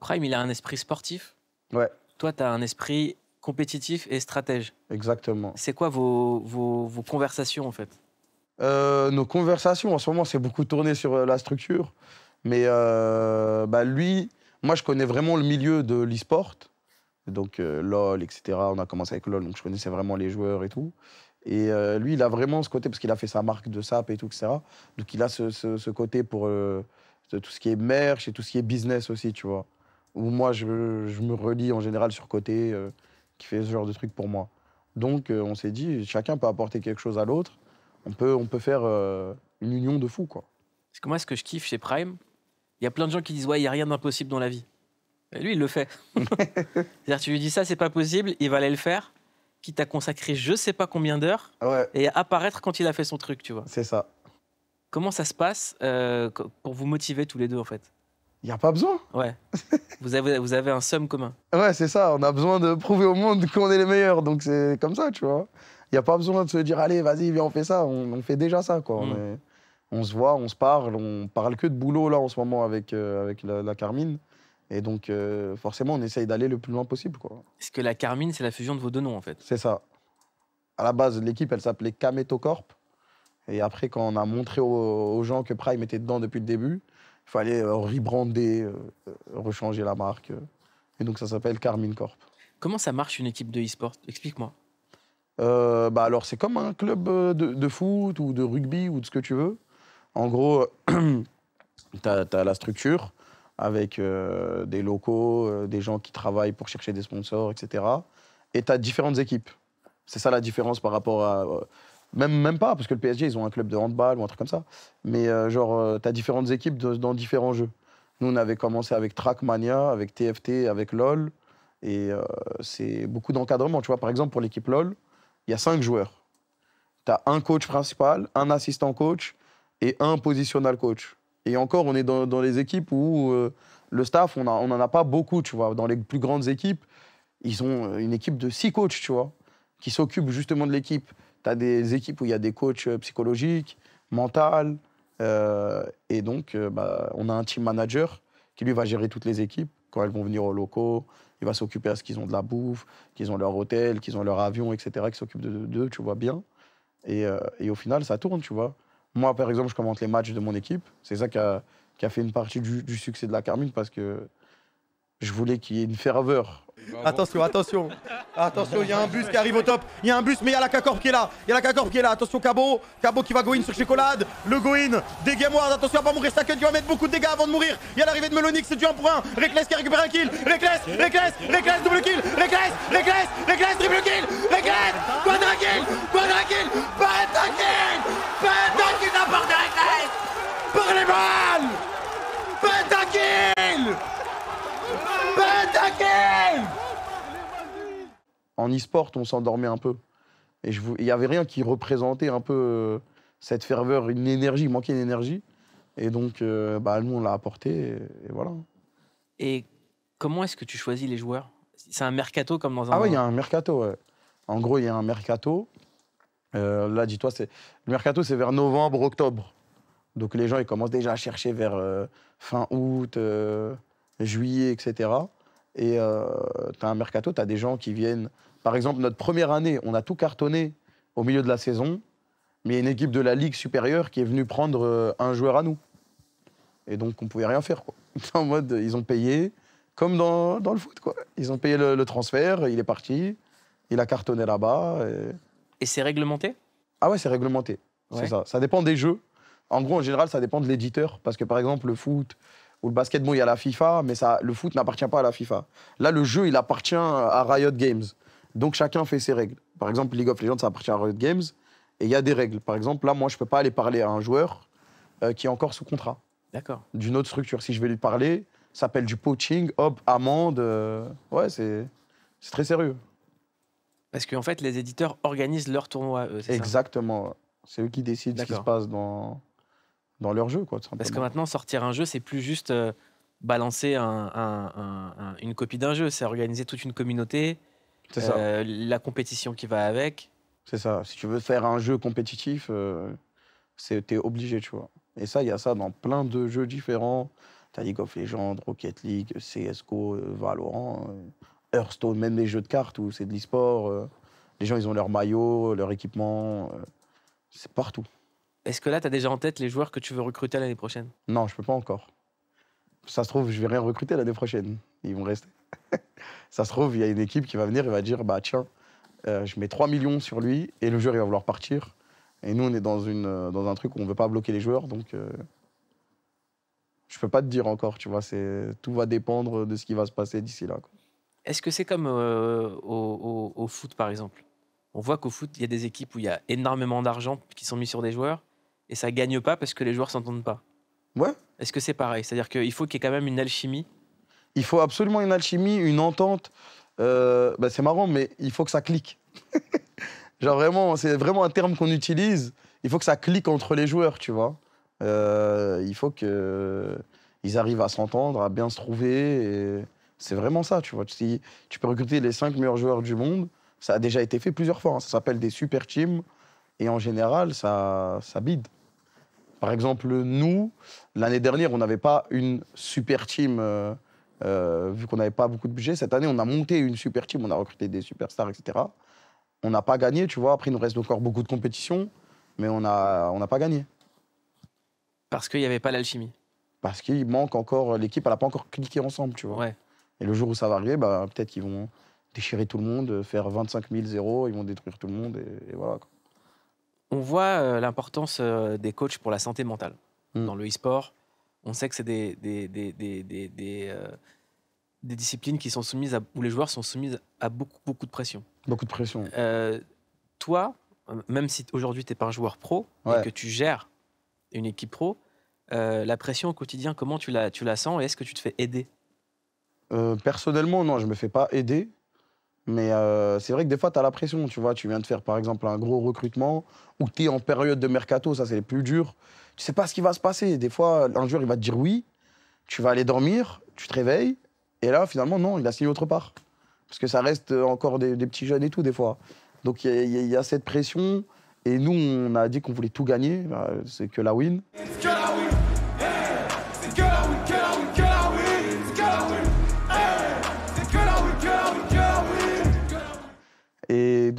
Prime, il a un esprit sportif. Ouais. Toi, tu as un esprit compétitif et stratège. Exactement. C'est quoi vos, vos, conversations en fait euh, Nos conversations, en ce moment, c'est beaucoup tourné sur euh, la structure. Mais bah, lui, moi, je connais vraiment le milieu de l'e-sport. Donc LOL, etc. On a commencé avec LOL, donc je connaissais vraiment les joueurs et tout. Et euh, lui, il a vraiment ce côté, parce qu'il a fait sa marque de sap et tout, etc. Donc il a ce, côté pour euh, tout ce qui est merch et tout ce qui est business aussi, tu vois. Où moi, je, me relie en général sur côté euh, qui fait ce genre de truc pour moi. Donc on s'est dit, chacun peut apporter quelque chose à l'autre. On peut, on peut faire une union de fous, quoi. C'est que moi, ce que je kiffe chez Prime, il y a plein de gens qui disent, ouais, il n'y a rien d'impossible dans la vie. Et lui, il le fait. [laughs] C'est-à-dire, tu lui dis ça, c'est pas possible, il va aller le faire qui t'a consacré je sais pas combien d'heures ah et apparaître quand il a fait son truc, tu vois. C'est ça. Comment ça se passe euh, pour vous motiver tous les deux en fait Il n'y a pas besoin. Ouais. [laughs] vous, avez, vous avez un somme commun. Ouais, c'est ça. On a besoin de prouver au monde qu'on est les meilleurs. Donc c'est comme ça, tu vois. Il n'y a pas besoin de se dire allez, vas-y, viens, on fait ça. On, fait déjà ça, quoi. Mm. On, se voit, on se parle. On parle que de boulot là en ce moment avec, euh, avec la Carmine. Et donc, euh, forcément, on essaye d'aller le plus loin possible. Est-ce que la Carmine, c'est la fusion de vos deux noms, en fait C'est ça. À la base, l'équipe, elle s'appelait Kameto Corp. Et après, quand on a montré aux, gens que Prime était dedans depuis le début, il fallait euh, rebrander, euh, rechanger la marque. Et donc, ça s'appelle Carmine Corp. Comment ça marche une équipe de e-sport Explique-moi. bah alors, c'est comme un club de, de foot ou de rugby ou de ce que tu veux. En gros, tu [clears throat] as, la structure, avec euh, des locaux, euh, des gens qui travaillent pour chercher des sponsors, etc. Et tu as différentes équipes. C'est ça la différence par rapport à. Euh, même, même pas, parce que le PSG, ils ont un club de handball ou un truc comme ça. Mais genre, tu as différentes équipes dans différents jeux. Nous, on avait commencé avec Trackmania, avec TFT, avec LOL. Et c'est beaucoup d'encadrement. Tu vois, par exemple, pour l'équipe LOL, il y a cinq joueurs. Tu as un coach principal, un assistant coach et un positional coach. Et encore, on est dans, les équipes où euh, le staff, on n'en a pas beaucoup, tu vois. Dans les plus grandes équipes, ils ont euh, une équipe de six coachs, tu vois, qui s'occupent justement de l'équipe. Tu as des équipes où il y a des coachs euh, psychologiques, mentales. et donc, bah, on a un team manager qui, lui, va gérer toutes les équipes quand elles vont venir au locaux. Il va s'occuper à ce qu'ils ont de la bouffe, qu'ils ont leur hôtel, qu'ils ont leur avion, etc., qui s'occupe d'eux, de, tu vois, bien. et, au final, ça tourne, tu vois. Moi, par exemple, je commente les matchs de mon équipe. C'est ça qui a, fait une partie du, du, succès de la Carmine parce que je voulais qu'il y ait une ferveur. Attention, attention. Attention, il y a un bus qui arrive au top. Il y a un bus, mais il y a la Kakorp qui est là. Il y a la Kakorp qui est là. Attention, Cabo. Cabo qui va go in sur Chocolade. Le go in des Game Attention à pas mourir. Staken qui va mettre beaucoup de dégâts avant de mourir. Il y a l'arrivée de Melonix. C'est du 1 pour 1. Reckless qui récupère un kill. Reckless, Reckless, Reckless, double kill. Reckless, Reckless, Reckless, triple kill. Reckless, quadra kill, quadra kill. Pas kill. Pas kill de Reckless. Par les balles. Pas kill. En e-sport, on s'endormait un peu. Et il n'y avait rien qui représentait un peu euh, cette ferveur, une énergie, il manquait une énergie. Et donc, euh, bah, nous, l'a apporté, et, voilà. Et comment est-ce que tu choisis les joueurs C'est un mercato comme dans un... Ah oui, il y a un mercato, En gros, il y a un mercato. Euh, là, dis-toi, c'est le mercato, c'est vers novembre, octobre. Donc les gens, ils commencent déjà à chercher vers fin août, juillet, etc. Et euh, tu as un mercato, tu as des gens qui viennent. Par exemple, notre première année, on a tout cartonné au milieu de la saison, mais il y a une équipe de la Ligue supérieure qui est venue prendre euh, un joueur à nous. Et donc, on pouvait rien faire. Quoi. [laughs] En mode, ils ont payé, comme dans, le foot. Quoi. Ils ont payé le, transfert, il est parti, il a cartonné là-bas. Et, c'est réglementé Ah ouais, c'est réglementé. C'est ça. Ça dépend des jeux. En gros, en général, ça dépend de l'éditeur. Parce que, par exemple, le foot, ou le basket, bon, il y a la FIFA, mais ça, le foot n'appartient pas à la FIFA. Là, le jeu, il appartient à Riot Games. Donc chacun fait ses règles. Par exemple, League of Legends, ça appartient à Riot Games. Et il y a des règles. Par exemple, là, moi, je ne peux pas aller parler à un joueur euh, qui est encore sous contrat. D'accord. D'une autre structure. Si je vais lui parler, ça s'appelle du poaching, hop, amende. Euh, ouais, c'est très sérieux. Parce qu'en fait, les éditeurs organisent leur tournoi, c'est Exactement. C'est eux qui décident ce qui se passe dans, dans leur jeu. Parce que maintenant, sortir un jeu, c'est plus juste euh, balancer une copie d'un jeu, c'est organiser toute une communauté, euh, la compétition qui va avec. C'est ça. Si tu veux faire un jeu compétitif, euh, es obligé, tu vois. Et ça, il y a ça dans plein de jeux différents. T'as League of Legends, Rocket League, CSGO, euh, Valorant, Hearthstone, même les jeux de cartes où c'est de le les gens, ils ont leur maillot, leur équipement. c'est partout. Est-ce que là, tu as déjà en tête les joueurs que tu veux recruter l'année prochaine Non, je peux pas encore. Ça se trouve, je vais rien recruter l'année prochaine. Ils vont rester. [laughs] ça se trouve, il y a une équipe qui va venir et va dire bah tiens, euh, je mets 3 millions sur lui et le joueur il va vouloir partir. Et nous, on est dans, une, euh, dans un truc où on ne veut pas bloquer les joueurs, donc je euh, je peux pas te dire encore. Tu vois, c'est tout va dépendre de ce qui va se passer d'ici là. Est-ce que c'est comme au foot par exemple On voit qu'au foot, il y a des équipes où il y a énormément d'argent qui sont mis sur des joueurs et ça gagne pas parce que les joueurs s'entendent pas. Ouais. Est-ce que c'est pareil C'est-à-dire qu'il faut qu'il y ait quand même une alchimie Il faut absolument une alchimie, une entente. Euh, bah, c'est marrant, mais il faut que ça clique. [laughs] Genre vraiment, c'est vraiment un terme qu'on utilise. Il faut que ça clique entre les joueurs, tu vois. Euh, il faut qu'ils arrivent à s'entendre, à bien se trouver. C'est vraiment ça, tu vois. Si tu peux recruter les cinq meilleurs joueurs du monde, ça a déjà été fait plusieurs fois. Hein. Ça s'appelle des super teams. Et en général, ça, ça bide. Par exemple, nous, l'année dernière, on n'avait pas une super team, euh, euh, vu qu'on n'avait pas beaucoup de budget. Cette année, on a monté une super team, on a recruté des superstars, etc. On n'a pas gagné, tu vois. Après, il nous reste encore beaucoup de compétitions, mais on n'a on pas gagné. Parce qu'il n'y avait pas l'alchimie. Parce qu'il manque encore, l'équipe, elle n'a pas encore cliqué ensemble, tu vois. Et le jour où ça va arriver, bah, peut-être qu'ils vont déchirer tout le monde, faire 25 000 zéros, ils vont détruire tout le monde, et, voilà. Quoi on voit euh, l'importance euh, des coachs pour la santé mentale. Hmm. Dans le e-sport, on sait que c'est euh, des, disciplines qui sont soumises à, où les joueurs sont soumises à beaucoup, beaucoup de pression. Beaucoup de pression. toi, même si aujourd'hui tu n'es pas un joueur pro et que tu gères une équipe pro, la pression au quotidien, comment tu la, tu la sens et est-ce que tu te fais aider Personnellement, non, je ne me fais pas aider. Mais euh, c'est vrai que des fois, tu as la pression. Tu vois, tu viens de faire, par exemple, un gros recrutement ou tu es en période de mercato. Ça, c'est le plus dur. Tu sais pas ce qui va se passer. Des fois, un joueur, il va te dire oui. Tu vas aller dormir. Tu te réveilles. Et là, finalement, non, il a signé autre part. Parce que ça reste encore des, petits jeunes et tout, des fois. Donc, il y, a cette pression. Et nous, on a dit qu'on voulait tout gagner. Bah, c'est que la win.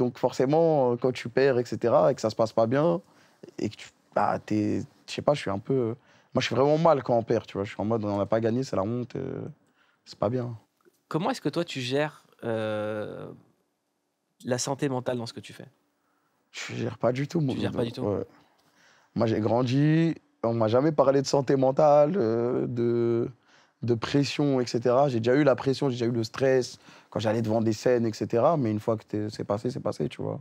donc forcément, euh, quand tu perds, etc., et que ça se passe pas bien, et que tu. Bah, Je sais pas, je suis un peu. Moi, je suis vraiment mal quand on perd, tu vois. Je suis en mode, on n'a pas gagné, c'est la honte, euh, c'est pas bien. Comment est-ce que toi, tu gères euh, la santé mentale dans ce que tu fais Je gère pas du tout, mon gères pas du tout ouais. Moi, j'ai grandi, on m'a jamais parlé de santé mentale, de de pression, etc. J'ai déjà eu la pression, j'ai déjà eu le stress quand j'allais devant des scènes, etc. Mais une fois que c'est passé, c'est passé, tu vois.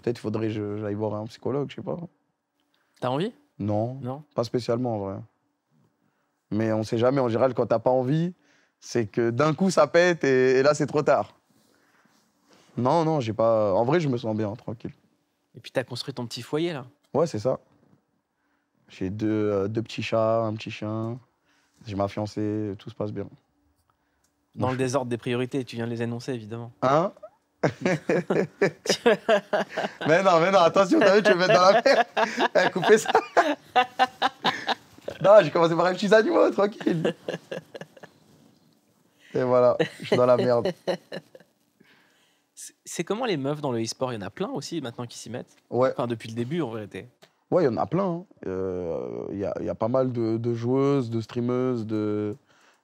Peut-être faudrait que j'aille voir un psychologue, je sais pas. T'as envie Non. Non. Pas spécialement, en vrai. Mais on sait jamais, en général, quand t'as pas envie, c'est que d'un coup ça pète et, là c'est trop tard. Non, non, j'ai pas. En vrai, je me sens bien, tranquille. Et puis t'as construit ton petit foyer, là Ouais, c'est ça. J'ai euh, deux petits chats, un petit chien. J'ai ma fiancée, tout se passe bien. Dans le désordre des priorités, tu viens de les annoncer évidemment. Hein [laughs] mais non, mais non, attention, t'as vu, tu veux mettre dans la merde Eh, coupez ça. non, j'ai commencé par un petit animaux, tranquille. Et voilà, je suis dans la merde. C'est comment les meufs dans le e-sport Il y en a plein aussi maintenant qui s'y mettent. Ouais. Enfin, depuis le début en vérité. Ouais, il y en a plein. Hein. Euh, il y, a pas mal de, joueuses, de streameuses, de,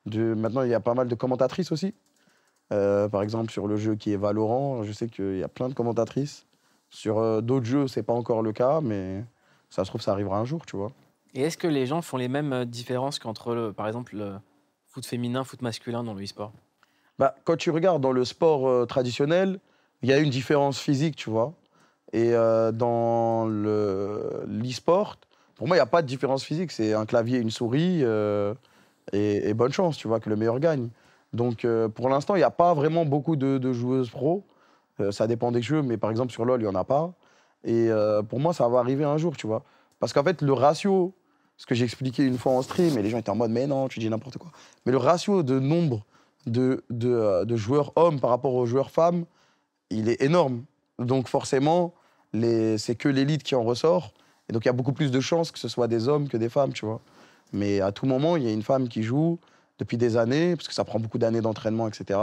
maintenant il y a pas mal de commentatrices aussi. Euh, par exemple, sur le jeu qui est Valorant, je sais qu'il y a plein de commentatrices. Sur euh, d'autres jeux, c'est pas encore le cas, mais ça se trouve, ça arrivera un jour, tu vois. Et est-ce que les gens font les mêmes différences qu'entre, le, par exemple, le foot féminin, foot masculin dans le e-sport bah, Quand tu regardes dans le sport traditionnel, il y a une différence physique, tu vois. Et euh, dans l'e-sport, pour moi, il n'y a pas de différence physique. C'est un clavier, une souris euh, et, bonne chance, tu vois, que le meilleur gagne. Donc euh, pour l'instant, il n'y a pas vraiment beaucoup de, joueuses pro. ça dépend des jeux, mais par exemple sur LoL, il n'y en a pas. Et pour moi, ça va arriver un jour, tu vois. Parce qu'en fait, le ratio, ce que j'ai expliqué une fois en stream, et les gens étaient en mode, mais non, tu dis n'importe quoi. Mais le ratio de nombre de, de, de joueurs hommes par rapport aux joueurs femmes, il est énorme. Donc forcément, c'est que l'élite qui en ressort. Et donc il y a beaucoup plus de chances que ce soit des hommes que des femmes, tu vois. Mais à tout moment, il y a une femme qui joue depuis des années, parce que ça prend beaucoup d'années d'entraînement, etc.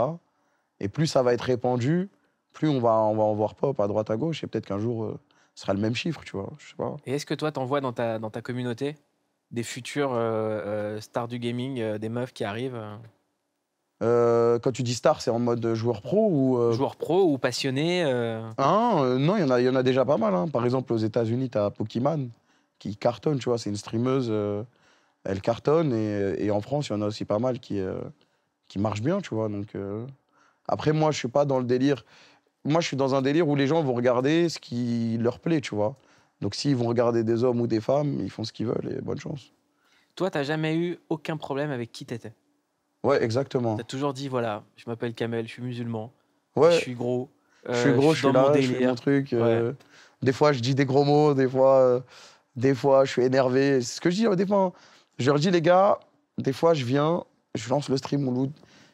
Et plus ça va être répandu, plus on va, on va en voir pop à droite, à gauche, et peut-être qu'un jour, euh, ce sera le même chiffre, tu vois. Et est-ce que toi, t'en vois dans ta, communauté des futurs euh, euh, stars du gaming, des meufs qui arrivent euh, quand tu dis star, c'est en mode joueur pro ou. Euh, joueur pro ou passionné euh. hein, Non, il y, en a, y en a déjà pas mal. Hein. Par exemple, aux États-Unis, t'as as Pokémon qui cartonne, tu vois, c'est une streameuse, elle cartonne. Et, en France, il y en a aussi pas mal qui, qui marchent bien, tu vois. Donc, Après, moi, je suis pas dans le délire. Moi, je suis dans un délire où les gens vont regarder ce qui leur plaît, tu vois. Donc s'ils vont regarder des hommes ou des femmes, ils font ce qu'ils veulent et bonne chance. Toi, t'as jamais eu aucun problème avec qui t'étais Ouais, exactement. T'as toujours dit voilà, je m'appelle Kamel, je suis musulman, ouais. je suis gros, je suis euh, gros, je suis, je mon truc. Euh, des fois, je dis des gros mots, des fois, euh, des fois, je suis énervé. C'est ce que je dis, hein, des fois, hein. je leur dis les gars, des fois, je viens, je lance le stream, mon loot,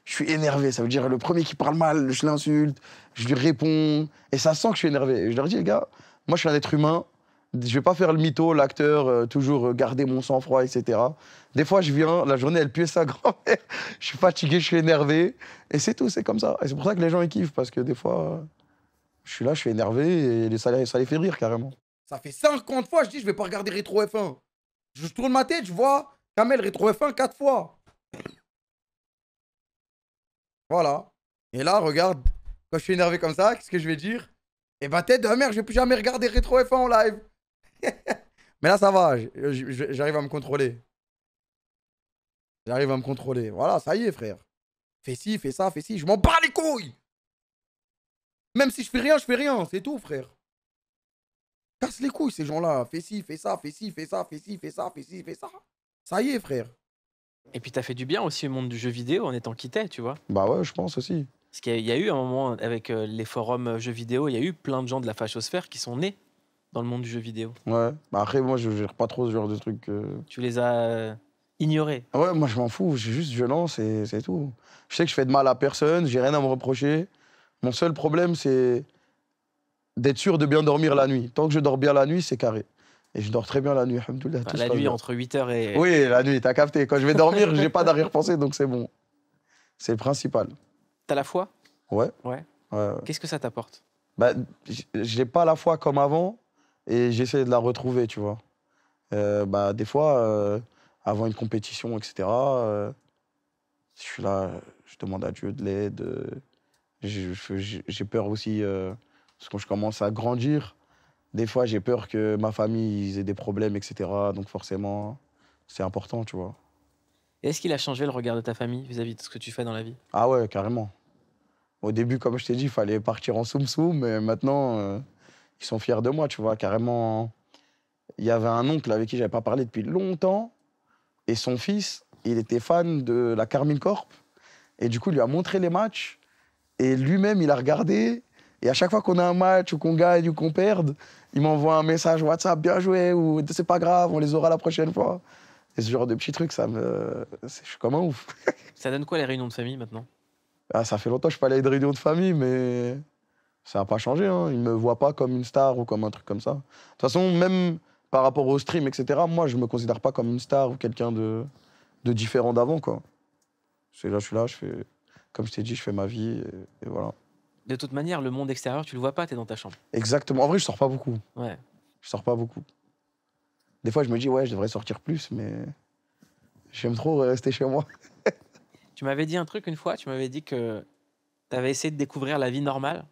je suis énervé. Ça veut dire le premier qui parle mal, je l'insulte, je lui réponds, et ça sent que je suis énervé. je leur dis les gars, moi, je suis un être humain. Je ne vais pas faire le mytho, l'acteur, euh, toujours euh, garder mon sang-froid, etc. Des fois, je viens, la journée, elle pue sa [laughs] grand-mère. je suis fatigué, je suis énervé. Et c'est tout, c'est comme ça. Et c'est pour ça que les gens, ils kiffent, parce que des fois, je suis là, je suis énervé, et les ça, ça les fait rire carrément. Ça fait 50 fois, je dis, je vais pas regarder Rétro F1. Je tourne ma tête, je vois Kamel Rétro F1 quatre fois. Voilà. Et là, regarde, quand je suis énervé comme ça, qu'est-ce que je vais dire Et eh ma ben, tête de merde, je vais plus jamais regarder Rétro F1 en live. [laughs] Mais là, ça va. J'arrive à me contrôler. J'arrive à me contrôler. Voilà, ça y est, frère. Fais ci, fais ça, fais ci. Je m'en bats les couilles. Même si je fais rien, je fais rien. C'est tout, frère. Casse les couilles, ces gens-là. Fais ci, fais ça, fais ci, fais ça, fais ci, fais ça, fais ci, fais ça. Ça y est, frère. Et puis, t'as fait du bien aussi au monde du jeu vidéo en étant quitté, tu vois. Bah ouais, je pense aussi. Parce qu'il y, a eu un moment, avec euh, les forums euh, jeux vidéo, il y a eu plein de gens de la fachosphère qui sont nés dans le monde du jeu vidéo Ouais. Bah après, moi, je gère pas trop ce genre de trucs. Euh. Tu les as euh, ignorés. Ah ouais, moi, je m'en fous. J'ai juste, je lance et c'est tout. Je sais que je fais de mal à personne, j'ai rien à me reprocher. Mon seul problème, c'est d'être sûr de bien dormir la nuit. Tant que je dors bien la nuit, c'est carré. Et je dors très bien la nuit, alhamdoulilah. Bah, la nuit, entre 8h et. Oui, la nuit, t'as capté. Quand je vais dormir, j'ai pas d'arrière-pensée, donc c'est bon. C'est le principal. T'as la foi Ouais. Ouais. Qu'est-ce que ça t'apporte Bah, j'ai pas la foi comme avant, et j'essaie de la retrouver, tu vois. Euh, bah, des fois, euh, avant une compétition, etc., euh, je suis là, je demande à Dieu de l'aide. J'ai peur aussi, parce que je commence à grandir, des fois, j'ai peur que ma famille ait des problèmes, etc. Donc forcément, c'est important, tu vois. Est-ce qu'il a changé le regard de ta famille vis-à-vis de ce que tu fais dans la vie Ah ouais, carrément. Au début, comme je t'ai dit, il fallait partir en soum soum, mais maintenant, ils sont fiers de moi, tu vois, carrément. Il y avait un oncle avec qui j'avais pas parlé depuis longtemps, et son fils, il était fan de la Carmine Corp, et du coup, il lui a montré les matchs, et lui-même, il a regardé, et à chaque fois qu'on a un match, ou qu'on gagne, ou qu'on perde, il m'envoie un message WhatsApp, bien joué, ou c'est pas grave, on les aura la prochaine fois. Et ce genre de petits trucs, ça me. Je suis comme un ouf. ça donne quoi les réunions de famille maintenant ah, Ça fait longtemps que je suis pas allé à réunion de famille, mais ça n'a pas changé. Hein. Ils ne me voient pas comme une star ou comme un truc comme ça. De toute façon, même par rapport au stream, etc., moi, je ne me considère pas comme une star ou quelqu'un de, de différent d'avant. Quoi. là, je suis là, je fais, comme je t'ai dit, je fais ma vie et, voilà. De toute manière, le monde extérieur, tu le vois pas, tu es dans ta chambre. Exactement. En vrai, je sors pas beaucoup. Ouais. Je sors pas beaucoup. Des fois, je me dis, ouais, je devrais sortir plus, mais j'aime trop rester chez moi. [laughs] tu m'avais dit un truc une fois, tu m'avais dit que tu avais essayé de découvrir la vie normale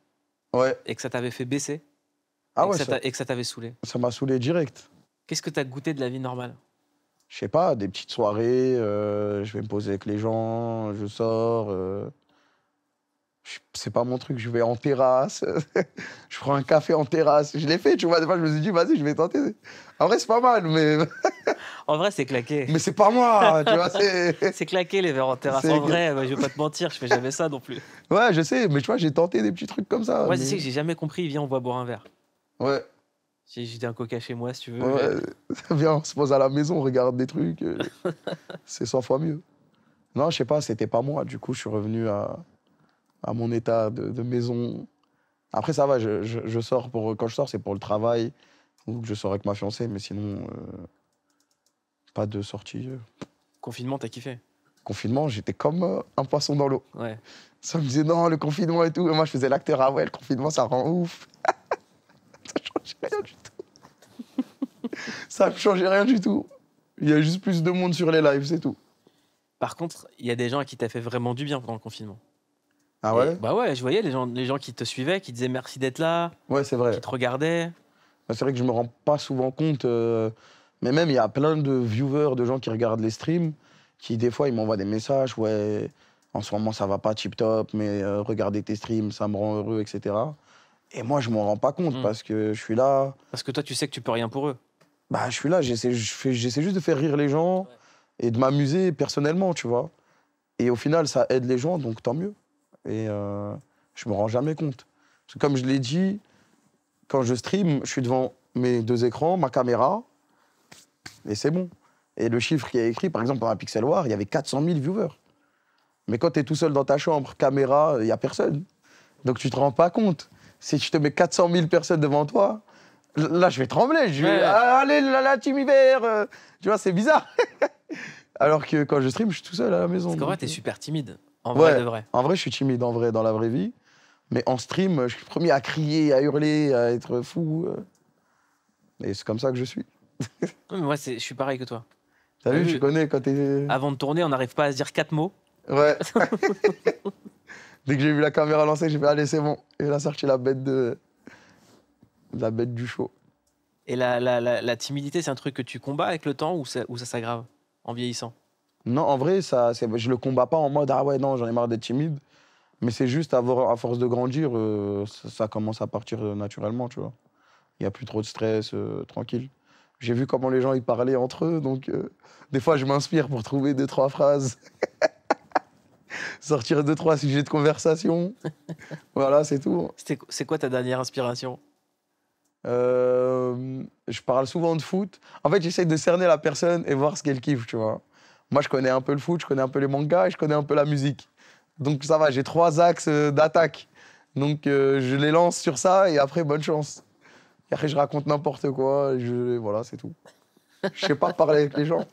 et que ça t'avait fait baisser ah et, ouais, que ça, et que ça t'avait saoulé Ça m'a saoulé direct. Qu'est-ce que t'as goûté de la vie normale Je sais pas, des petites soirées, euh, je vais me poser avec les gens, je sors. Euh, c'est pas mon truc, je vais en terrasse, [laughs] je prends un café en terrasse. Je l'ai fait, tu vois, des fois je me suis dit, vas-y, je vais tenter. En vrai, c'est pas mal, mais. [laughs] En vrai, c'est claqué. Mais c'est pas moi, [laughs] tu vois. C'est claqué les verres en terrasse. En vrai, bah, je vais pas te mentir, je fais jamais ça non plus. Ouais, je sais, mais tu vois, j'ai tenté des petits trucs comme ça. Moi, mais... c'est que j'ai jamais compris. Viens, on va boire un verre. Ouais. J'ai un coca chez moi, si tu veux. Ouais, [laughs] Viens, on se pose à la maison, on regarde des trucs. Euh, [laughs] c'est 100 fois mieux. Non, je sais pas, c'était pas moi. Du coup, je suis revenu à, à mon état de, maison. Après, ça va, je, je, sors pour, quand je sors, c'est pour le travail ou que je sors avec ma fiancée, mais sinon, euh, pas de sortie. Euh. Confinement, t'as kiffé Confinement, j'étais comme euh, un poisson dans l'eau. Ouais. Ça me disait non, le confinement et tout. moi, je faisais l'acteur. Ah ouais, le confinement, ça rend ouf. [laughs] ça changeait rien du tout. ça changeait rien du tout. Il y a juste plus de monde sur les lives, c'est tout. Par contre, il y a des gens qui t'as fait vraiment du bien pendant le confinement. Ah ouais Bah ouais, je voyais les gens, les gens qui te suivaient, qui disaient merci d'être là. Ouais, c'est vrai. Qui te regardaient. Bah, c'est vrai que je me rends pas souvent compte. Euh, mais même, il y a plein de viewers, de gens qui regardent les streams, qui des fois, ils m'envoient des messages, ouais, en ce moment, ça va pas tip top, mais euh, regarder tes streams, ça me rend heureux, etc. Et moi, je m'en rends pas compte mm. parce que je suis là. Parce que toi, tu sais que tu peux rien pour eux. Bah, je suis là, j'essaie juste de faire rire les gens et de m'amuser personnellement, tu vois. Et au final, ça aide les gens, donc tant mieux. Et euh, je me rends jamais compte. comme je l'ai dit, quand je stream, je suis devant mes deux écrans, ma caméra, et c'est bon. Et le chiffre qui est écrit, par exemple, dans un Pixel War, il y avait 400 000 viewers. Mais quand tu es tout seul dans ta chambre, caméra, il n'y a personne. Donc tu te rends pas compte. Si tu te mets 400 000 personnes devant toi, là, je vais trembler. Je vais, aller ah, allez, là, là, tu euh, Tu vois, c'est bizarre. [laughs] Alors que quand je stream, je suis tout seul à la maison. Parce qu'en vrai, es euh, super timide. En vrai, de vrai. En vrai, je suis timide, en vrai, dans la vraie vie. Mais en stream, je suis le premier à crier, à hurler, à être fou. Euh. Et c'est comme ça que je suis. [laughs] mais moi, je suis pareil que toi. salut vu, euh, je connais quand t'es. Avant de tourner, on n'arrive pas à se dire quatre mots. Ouais. [laughs] Dès que j'ai vu la caméra lancer, j'ai fait allez, c'est bon. Et là, sorti la bête de. La bête du show. Et la, la, la, timidité, c'est un truc que tu combats avec le temps ou ça, ça s'aggrave en vieillissant Non, en vrai, ça, je le combats pas en mode ah ouais, non, j'en ai marre d'être timide. Mais c'est juste à, force de grandir, euh, ça, commence à partir naturellement, tu vois. Il n'y a plus trop de stress, euh, tranquille. J'ai vu comment les gens y parlaient entre eux, donc euh, des fois je m'inspire pour trouver deux trois phrases, [laughs] sortir deux trois sujets de conversation. [laughs] voilà, c'est tout. C'est quoi ta dernière inspiration euh, Je parle souvent de foot. En fait, j'essaie de cerner la personne et voir ce qu'elle kiffe, tu vois. Moi, je connais un peu le foot, je connais un peu les mangas et je connais un peu la musique. Donc ça va, j'ai trois axes euh, d'attaque. Donc je les lance sur ça et après bonne chance. Et après, je raconte n'importe quoi. Je, voilà, c'est tout. Je sais pas parler avec les gens.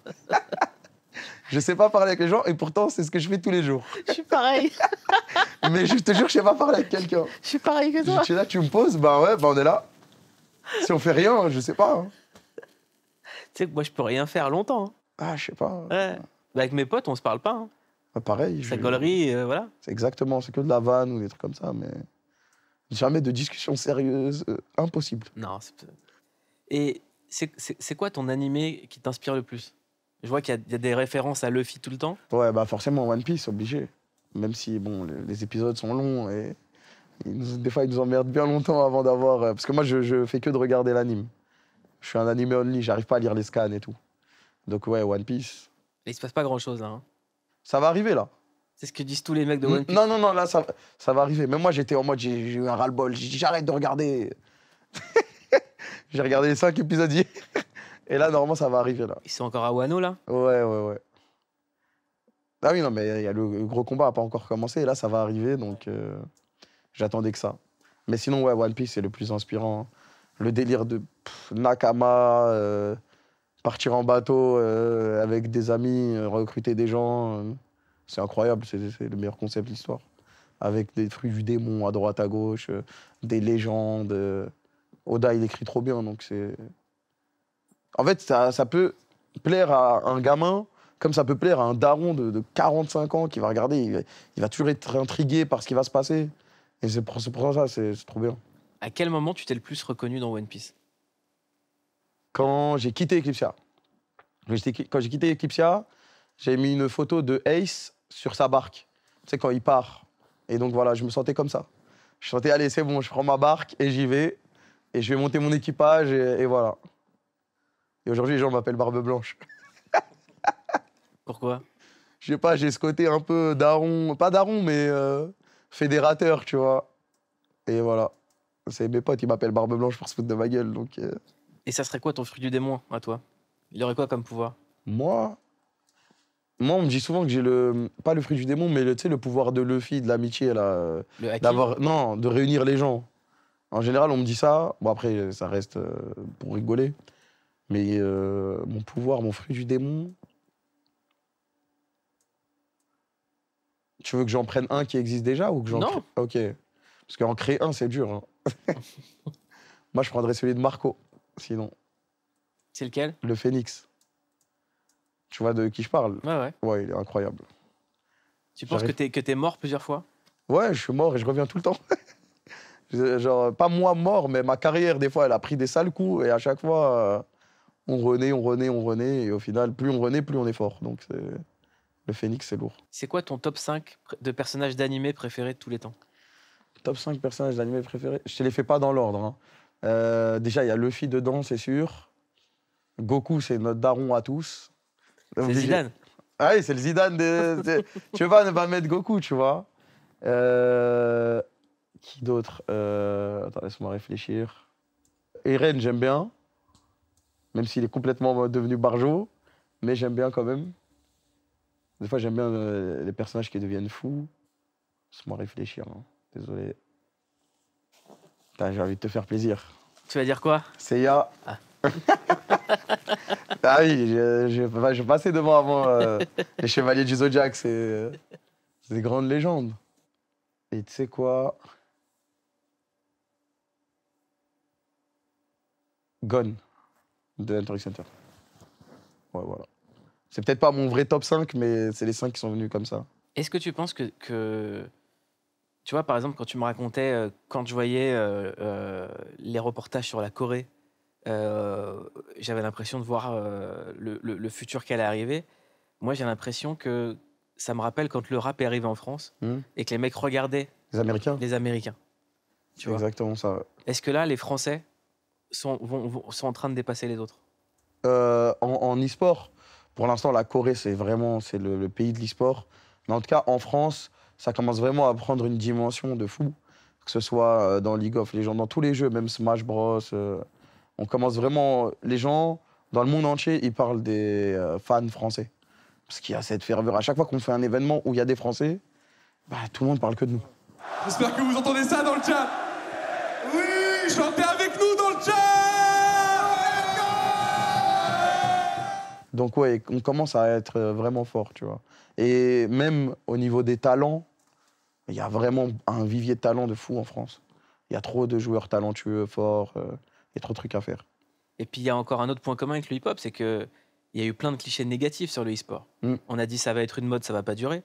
[laughs] je sais pas parler avec les gens et pourtant, c'est ce que je fais tous les jours. Je suis pareil. [laughs] Mais je te jure, je sais pas parler avec quelqu'un. Je suis pareil que toi. tu là, tu me poses, bah ouais, bah on est là. Si on fait rien, je sais pas. Hein. Tu sais que moi, je peux rien faire longtemps. Hein. Ah, je sais pas. Bah, avec mes potes, on se parle pas. Hein. Bah, pareil. Sa je... Euh, voilà. C'est exactement, c'est que de la vanne ou des trucs comme ça, mais. Jamais de discussion sérieuse, euh, impossible. Non. Et c'est quoi ton animé qui t'inspire le plus Je vois qu'il y, a des références à Luffy tout le temps. Ouais, bah forcément One Piece, obligé. Même si bon, les, épisodes sont longs et des fois ils nous emmerdent bien longtemps avant d'avoir. Euh, parce que moi, je, fais que de regarder l'anime. Je suis un anime only, j'arrive pas à lire les scans et tout. Donc ouais, One Piece. il se passe pas grand chose là. Hein. Ça va arriver là. C'est ce que disent tous les mecs de One Piece. Non, non, non, là, ça, va arriver. Même moi, j'étais en mode, j'ai eu un ras-le-bol. J'ai dit, j'arrête de regarder. [laughs] j'ai regardé les cinq épisodes Et là, normalement, ça va arriver. là. Ils sont encore à Wano, là Ouais, ouais, ouais. Ah oui, non, mais il y a le gros combat n'a pas encore commencé. Et là, ça va arriver. Donc, euh, j'attendais que ça. Mais sinon, ouais, One Piece, c'est le plus inspirant. Hein. Le délire de Nakama, euh, partir en bateau euh, avec des amis, recruter des gens. C'est incroyable, c'est le meilleur concept de l'histoire. Avec des fruits du démon à droite, à gauche, euh, des légendes. Euh, Oda, il écrit trop bien, donc c'est. En fait, ça, peut plaire à un gamin, comme ça peut plaire à un daron de, 45 ans qui va regarder, il va, toujours être intrigué par ce qui va se passer. Et c'est pour, pour, ça, c'est trop bien. À quel moment tu t'es le plus reconnu dans One Piece Quand j'ai quitté Eclipsia. Quand j'ai quitté Eclipsia, j'ai mis une photo de Ace sur sa barque, tu sais, quand il part. Et donc voilà, je me sentais comme ça. Je sentais, allez, c'est bon, je prends ma barque et j'y vais. Et je vais monter mon équipage et, voilà. Et aujourd'hui, les gens m'appellent Barbe Blanche. [laughs] Pourquoi Je sais pas, j'ai ce côté un peu daron, pas daron, mais euh, fédérateur, tu vois. Et voilà. C'est mes potes, qui m'appellent Barbe Blanche pour se foutre de ma gueule. Donc, euh. Et ça serait quoi ton fruit du démon à toi Il aurait quoi comme pouvoir Moi moi, on me dit souvent que j'ai le. Pas le fruit du démon, mais le, le pouvoir de Luffy, de l'amitié, là. D'avoir. Non, de réunir les gens. En général, on me dit ça. Bon, après, ça reste euh, pour rigoler. Mais euh, mon pouvoir, mon fruit du démon. Tu veux que j'en prenne un qui existe déjà ou que j'en. Non. Ok. Parce qu'en créer un, c'est dur. Hein. [laughs] Moi, je prendrais celui de Marco, sinon. C'est lequel Le phénix. Tu vois de qui je parle Ouais, ouais. Ouais, il est incroyable. Tu penses que t'es, que es mort plusieurs fois Ouais, je suis mort et je reviens tout le temps. [laughs] Genre, pas moi mort, mais ma carrière, des fois, elle a pris des sales coups et à chaque fois, euh, on renaît, on renaît, on renaît. Et au final, plus on renaît, plus on est fort. Donc, c'est... le phénix, c'est lourd. C'est quoi ton top 5 de personnages d'animé préférés de tous les temps Top 5 personnages d'animé préférés Je te les fais pas dans l'ordre. Hein. Euh, déjà, il y a Luffy dedans, c'est sûr. Goku, c'est notre daron à tous. C'est Zidane. Ah oui, c'est le Zidane. de... [laughs] tu vois, ne pas mettre Goku, tu vois. Euh, qui d'autre euh, Attends, laisse-moi réfléchir. Eren, j'aime bien. Même s'il est complètement devenu Barjo. Mais j'aime bien quand même. Des fois, j'aime bien euh, les personnages qui deviennent fous. Laisse-moi réfléchir. Hein. Désolé. Désolé. J'ai envie de te faire plaisir. Tu vas dire quoi Seiya. Ah. [laughs] Ah oui, je, je, je passais devant avant euh, [laughs] les Chevaliers du Zodiac, euh, c'est des grandes légendes. Et tu sais quoi Gone de Hunter x Ouais, voilà. C'est peut-être pas mon vrai top 5, mais c'est les 5 qui sont venus comme ça. Est-ce que tu penses que, que, Tu vois, par exemple, quand tu me racontais, euh, quand je voyais les reportages sur la Corée, euh, j'avais l'impression de voir euh, le, futur qu'elle allait arriver. Moi, j'ai l'impression que ça me rappelle quand le rap est arrivé en France hmm. et que les mecs regardaient les Américains. Les Américains. Tu vois. Exactement ça. Est-ce que là, les Français sont, sont en train de dépasser les autres euh, En e-sport, pour l'instant, la Corée, c'est vraiment c'est le, pays de l'e-sport. Mais en tout cas, en France, ça commence vraiment à prendre une dimension de fou. Que ce soit dans League of Legends, dans tous les jeux, même Smash Bros on commence vraiment. Les gens, dans le monde entier, ils parlent des euh, fans français. Parce qu'il y a cette ferveur. À chaque fois qu'on fait un événement où il y a des Français, bah, tout le monde parle que de nous. J'espère que vous entendez ça dans le chat. Oui, chantez avec nous dans le chat Donc ouais, on commence à être vraiment fort, tu vois. Et même au niveau des talents, il y a vraiment un vivier de talent de fou en France. Il y a trop de joueurs talentueux, forts. Euh, y a trop de trucs à faire. Et puis il y a encore un autre point commun avec le hip-hop, c'est qu'il y a eu plein de clichés négatifs sur le e-sport. Mm. On a dit ça va être une mode, ça va pas durer.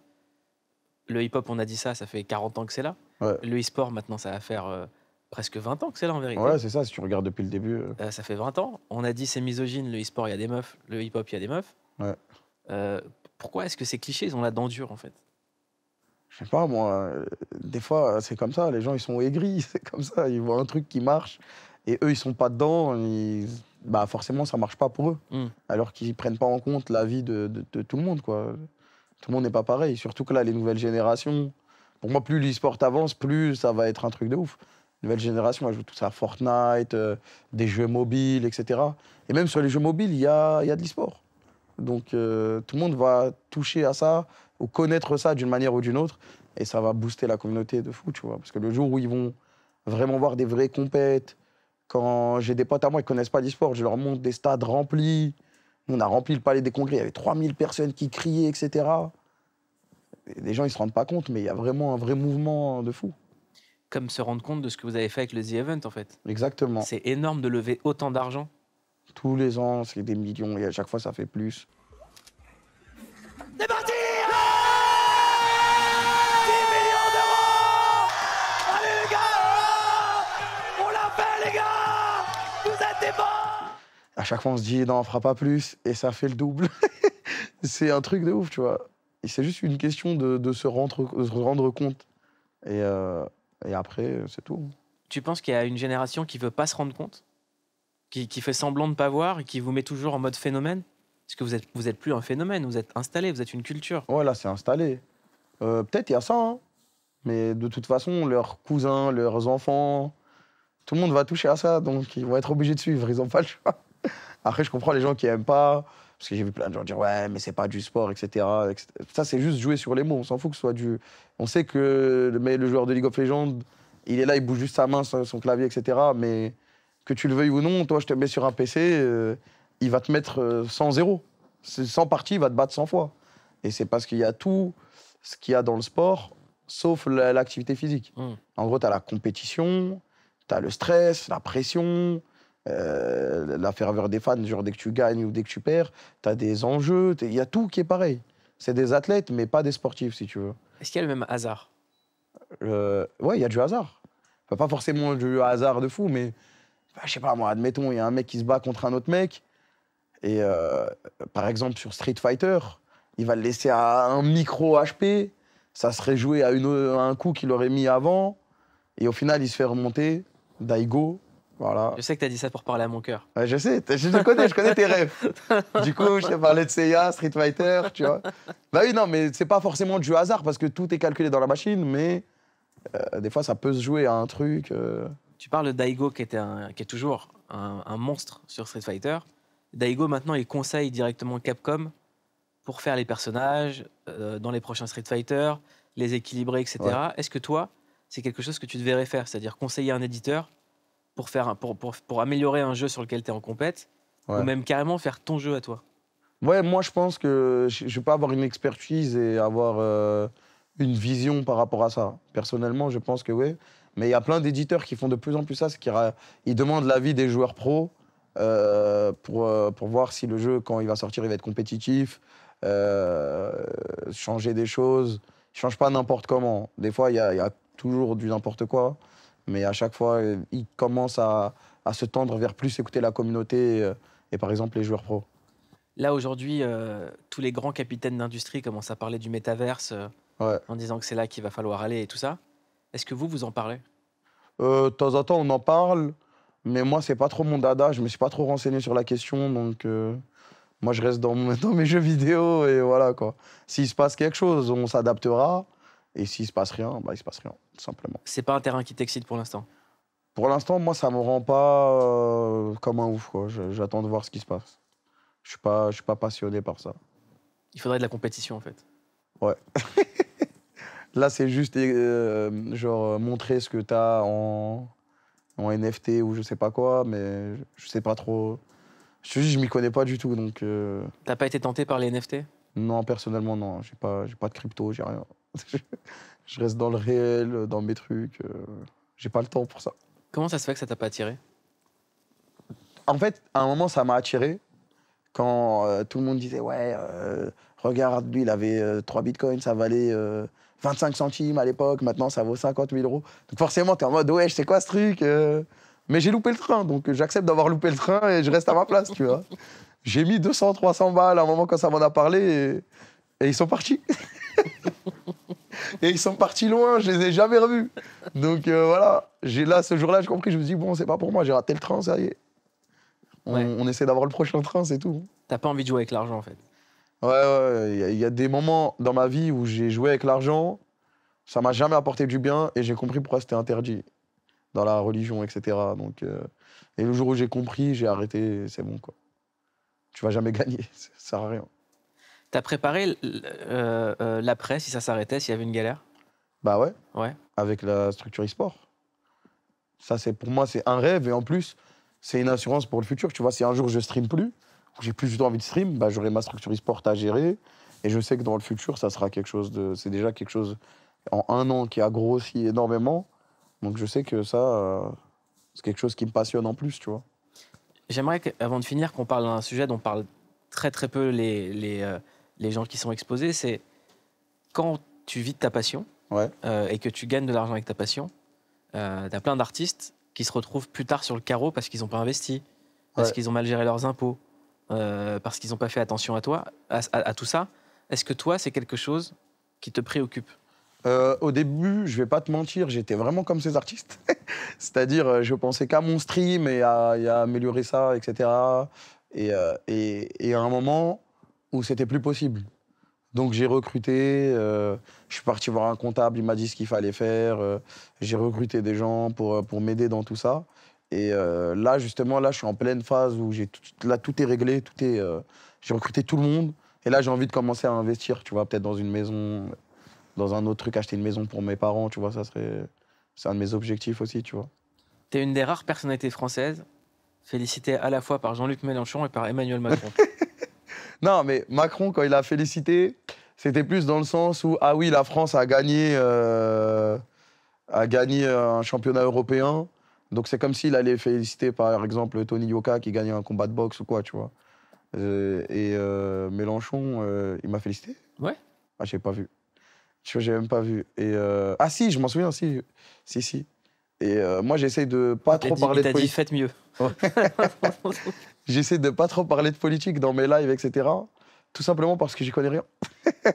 Le hip-hop, on a dit ça, ça fait 40 ans que c'est là. Le e-sport, maintenant, ça va faire euh, presque 20 ans que c'est là en vérité. Ouais, c'est ça, si tu regardes depuis le début. Euh. Euh, ça fait 20 ans. On a dit c'est misogyne, le e-sport, il y a des meufs, le hip-hop, il y a des meufs. pourquoi est-ce que ces clichés, ils ont la dent dure en fait je sais pas, moi, des fois, c'est comme ça, les gens, ils sont aigris, [laughs] c'est comme ça, ils voient un truc qui marche, et eux, ils sont pas dedans, bah, forcément, ça marche pas pour eux. Hmm. Alors qu'ils prennent pas en compte la de, de, tout le monde, quoi. Tout le monde n'est pas pareil. Surtout que là, les nouvelles générations, pour moi, plus l'e-sport avance, plus ça va être un truc de ouf. Nouvelle génération, elle joue tout ça à Fortnite, euh, des jeux mobiles, etc. Et même sur les jeux mobiles, il y a, y a de l'e-sport. Donc euh, tout le monde va toucher à ça ou connaître ça d'une manière ou d'une autre. Et ça va booster la communauté de foot. tu vois. Parce que le jour où ils vont vraiment voir des vraies compètes, quand j'ai des potes à moi qui connaissent pas l'e-sport, je leur montre des stades remplis. On a rempli le palais des congrès, il y avait 3000 personnes qui criaient, etc. les gens, ils se rendent pas compte, mais il y a vraiment un vrai mouvement de fou. Comme se rendre compte de ce que vous avez fait avec le The Event, en fait. Exactement. C'est énorme de lever autant d'argent. Tous les ans, c'est des millions, et à chaque fois, ça fait plus. chaque fois, on se dit, non, on fera pas plus, et ça fait le double. [laughs] c'est un truc de ouf, tu vois. C'est juste une question de, se, rendre, se rendre compte. Et, euh, et après, c'est tout. Tu penses qu'il y a une génération qui veut pas se rendre compte qui, fait semblant de pas voir et qui vous met toujours en mode phénomène Parce que vous êtes, vous êtes plus un phénomène, vous êtes installé, vous êtes une culture. Voilà là, c'est installé. Euh, peut-être il y a ça, hein. mais de toute façon, leurs cousins, leurs enfants, tout le monde va toucher à ça, donc ils vont être obligés de suivre, ils n'ont pas le choix. Après, je comprends les gens qui aiment pas, parce que j'ai vu plein de gens dire ouais, mais c'est pas du sport, etc. Ça, c'est juste jouer sur les mots. On s'en fout que ce soit du. On sait que le, joueur de League of Legends, il est là, il bouge juste sa main, son, clavier, etc. Mais que tu le veuilles ou non, toi, je te mets sur un PC, euh, il va te mettre 100-0. Euh, 100 parties, il va te battre 100 fois. Et c'est parce qu'il y a tout ce qu'il y a dans le sport, sauf l'activité physique. Hmm. En gros, tu as la compétition, tu as le stress, la pression, euh, la ferveur des fans, genre dès que tu gagnes ou dès que tu perds, tu as des enjeux, il y a tout qui est pareil. C'est des athlètes, mais pas des sportifs, si tu veux. Est-ce qu'il y a le même hasard euh, Ouais, il y a du hasard. pas forcément du hasard de fou, mais bah, je sais pas, moi, admettons, il y a un mec qui se bat contre un autre mec, et euh, par exemple, sur Street Fighter, il va le laisser à un micro HP, ça serait joué à, un coup qu'il aurait mis avant, et au final, il se fait remonter, Daigo, je sais que tu as dit ça pour parler à mon cœur. je sais, je te connais, je connais tes rêves. [laughs] Du coup, je t'ai parlé de Seiya, Street Fighter, tu vois. Bah oui, non, mais c'est pas forcément du hasard parce que tout est calculé dans la machine, mais euh, des fois, ça peut se jouer à un truc. Euh. Tu parles de Daigo qui, était un, qui est toujours un, monstre sur Street Fighter. Daigo, maintenant, il conseille directement Capcom pour faire les personnages euh, dans les prochains Street Fighter, les équilibrer, etc. Est-ce que toi, c'est quelque chose que tu devrais faire C'est-à-dire conseiller un éditeur pour, faire, pour, pour, pour améliorer un jeu sur lequel tu es en compète, ou même carrément faire ton jeu à toi Ouais, moi je pense que je ne vais pas avoir une expertise et avoir euh, une vision par rapport à ça. Personnellement, je pense que oui. Mais il y a plein d'éditeurs qui font de plus en plus ça, Ils demandent l'avis des joueurs pros euh, pour, euh, pour voir si le jeu, quand il va sortir, il va être compétitif, changer des choses. Ils ne pas n'importe comment. Des fois, il y a, toujours du n'importe quoi. Mais à chaque fois, euh, ils commencent à, à se tendre vers plus écouter la communauté euh, et, par exemple les joueurs pros. Là, aujourd'hui, euh, tous les grands capitaines d'industrie commencent à parler du métaverse en disant que c'est là qu'il va falloir aller et tout ça. Est-ce que vous, vous en parlez euh, De temps en temps, on en parle, mais moi, c'est pas trop mon dada. Je me suis pas trop renseigné sur la question, donc moi, je reste dans, [laughs] dans, mes jeux vidéo et voilà quoi. S'il se passe quelque chose, on s'adaptera. Et s'il se passe rien, bah, il se passe rien, tout simplement. C'est pas un terrain qui t'excite pour l'instant Pour l'instant, moi, ça me rend pas euh, comme un ouf. J'attends de voir ce qui se passe. Je suis pas, je suis pas passionné par ça. Il faudrait de la compétition, en fait. Ouais. [laughs] Là, c'est juste euh, genre euh, montrer ce que tu as en, en, NFT ou je sais pas quoi, mais je sais pas trop. Je ne je m'y connais pas du tout, donc. Euh... T'as pas été tenté par les NFT Non, personnellement, non. J'ai pas, j'ai pas de crypto, j'ai rien. [laughs] je reste dans le réel, dans mes trucs. Euh, j'ai pas le temps pour ça. Comment ça se fait que ça t'a pas attiré En fait, à un moment, ça m'a attiré quand euh, tout le monde disait Ouais, euh, regarde, lui, il avait 3 bitcoins, ça valait 25 centimes à l'époque, maintenant ça vaut 50 000 euros. Donc forcément, t'es en mode Ouais, je sais quoi ce truc mais j'ai loupé le train, donc j'accepte d'avoir loupé le train et je reste à ma place, tu vois. J'ai mis 200, 300 balles à un moment quand ça m'en a parlé et, et ils sont partis. [laughs] [laughs] et ils sont partis loin, je les ai jamais revus. Donc euh, voilà, j'ai là ce jour-là, j'ai compris, je me suis dit bon, c'est pas pour moi, j'ai raté le train, ça y est. On, essaie d'avoir le prochain train, c'est tout. T'as pas envie de jouer avec l'argent en fait. Ouais, ouais, il y, a des moments dans ma vie où j'ai joué avec l'argent, ça m'a jamais apporté du bien et j'ai compris pourquoi c'était interdit dans la religion, etc. Donc, euh, et le jour où j'ai compris, j'ai arrêté, c'est bon quoi. Tu vas jamais [laughs] gagner, ça sert à rien as préparé euh, euh, l'après, si ça s'arrêtait, s'il y avait une galère Bah ouais. Ouais. Avec la structure e-sport. Ça, c'est pour moi, c'est un rêve. Et en plus, c'est une assurance pour le futur. Tu vois, si un jour je stream plus, ou j'ai plus du tout envie de stream, bah, j'aurai ma structure e-sport à gérer. Et je sais que dans le futur, ça sera quelque chose de. C'est déjà quelque chose en un an qui a grossi énormément. Donc je sais que ça, euh, c'est quelque chose qui me passionne en plus, tu vois. J'aimerais, avant de finir, qu'on parle d'un sujet dont on parle très très peu les, les, les gens qui sont exposés, c'est quand tu vis de ta passion euh, et que tu gagnes de l'argent avec ta passion, euh, t'as plein d'artistes qui se retrouvent plus tard sur le carreau parce qu'ils n'ont pas investi, parce qu'ils ont mal géré leurs impôts, euh, parce qu'ils n'ont pas fait attention à toi, à, tout ça. Est-ce que toi, c'est quelque chose qui te préoccupe euh, au début, je vais pas te mentir, j'étais vraiment comme ces artistes. [laughs] C'est-à-dire, je pensais qu'à mon stream et à, améliorer ça, etc. et, à un moment, où c'était plus possible. Donc j'ai recruté, euh, je suis parti voir un comptable, il m'a dit ce qu'il fallait faire, euh, j'ai recruté des gens pour, euh, pour m'aider dans tout ça. Et là, justement, là, je suis en pleine phase où j'ai tout, là, tout est réglé, tout est, j'ai recruté tout le monde. Et là, j'ai envie de commencer à investir, tu vois, peut-être dans une maison, dans un autre truc, acheter une maison pour mes parents, tu vois, ça serait, c'est un de mes objectifs aussi, tu vois. Tu es une des rares personnalités françaises félicitée à la fois par Jean-Luc Mélenchon et par Emmanuel Macron. [laughs] Non, mais Macron, quand il a félicité, c'était plus dans le sens où, ah oui, la France a gagné, euh, a gagné euh, un championnat européen. Donc c'est comme s'il allait féliciter, par exemple, Tony Yoka qui gagnait un combat de boxe ou quoi, tu vois. Euh, et Mélenchon, il m'a félicité Ouais. Ah, j'ai pas vu. Je n'ai j'ai même pas vu. Et, ah si, je m'en souviens, si. Si, si. Et euh, moi, j'essaie de pas trop parler de politique. faites mieux. [laughs] j'essaie de pas trop parler de politique dans mes lives, etc. Tout simplement parce que j'y connais rien. [laughs]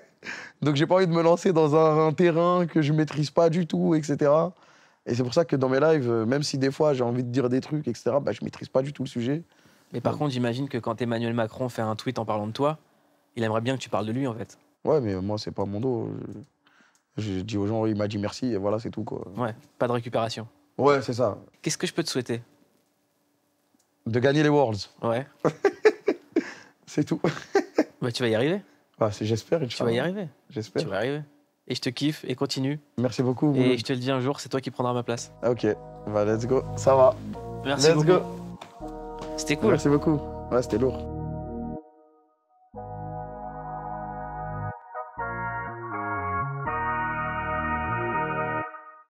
Donc, j'ai pas envie de me lancer dans un, terrain que je maîtrise pas du tout, etc. Et c'est pour ça que dans mes lives, euh, même si des fois j'ai envie de dire des trucs, etc., bah, je maîtrise pas du tout le sujet. Mais par contre, j'imagine que quand Emmanuel Macron fait un tweet en parlant de toi, il aimerait bien que tu parles de lui, en fait. Ouais, mais moi, c'est pas mon dos. Euh, j'ai dit aux gens, il m'a dit merci, et voilà, c'est tout. Quoi. Ouais, pas de récupération. Ouais, c'est ça. Qu'est-ce que je peux te souhaiter De gagner les Worlds. Ouais. [laughs] c'est tout. [laughs] bah, tu vas y arriver. Bah, j'espère. Tu vas y arriver. J'espère. Tu vas y arriver. Et je te kiffe et continue. Merci beaucoup. Et je te le dis un jour, c'est toi qui prendras ma place. Ah, ok, bah let's go. Ça va. Merci let's beaucoup. C'était cool. Merci beaucoup. Ouais, c'était lourd.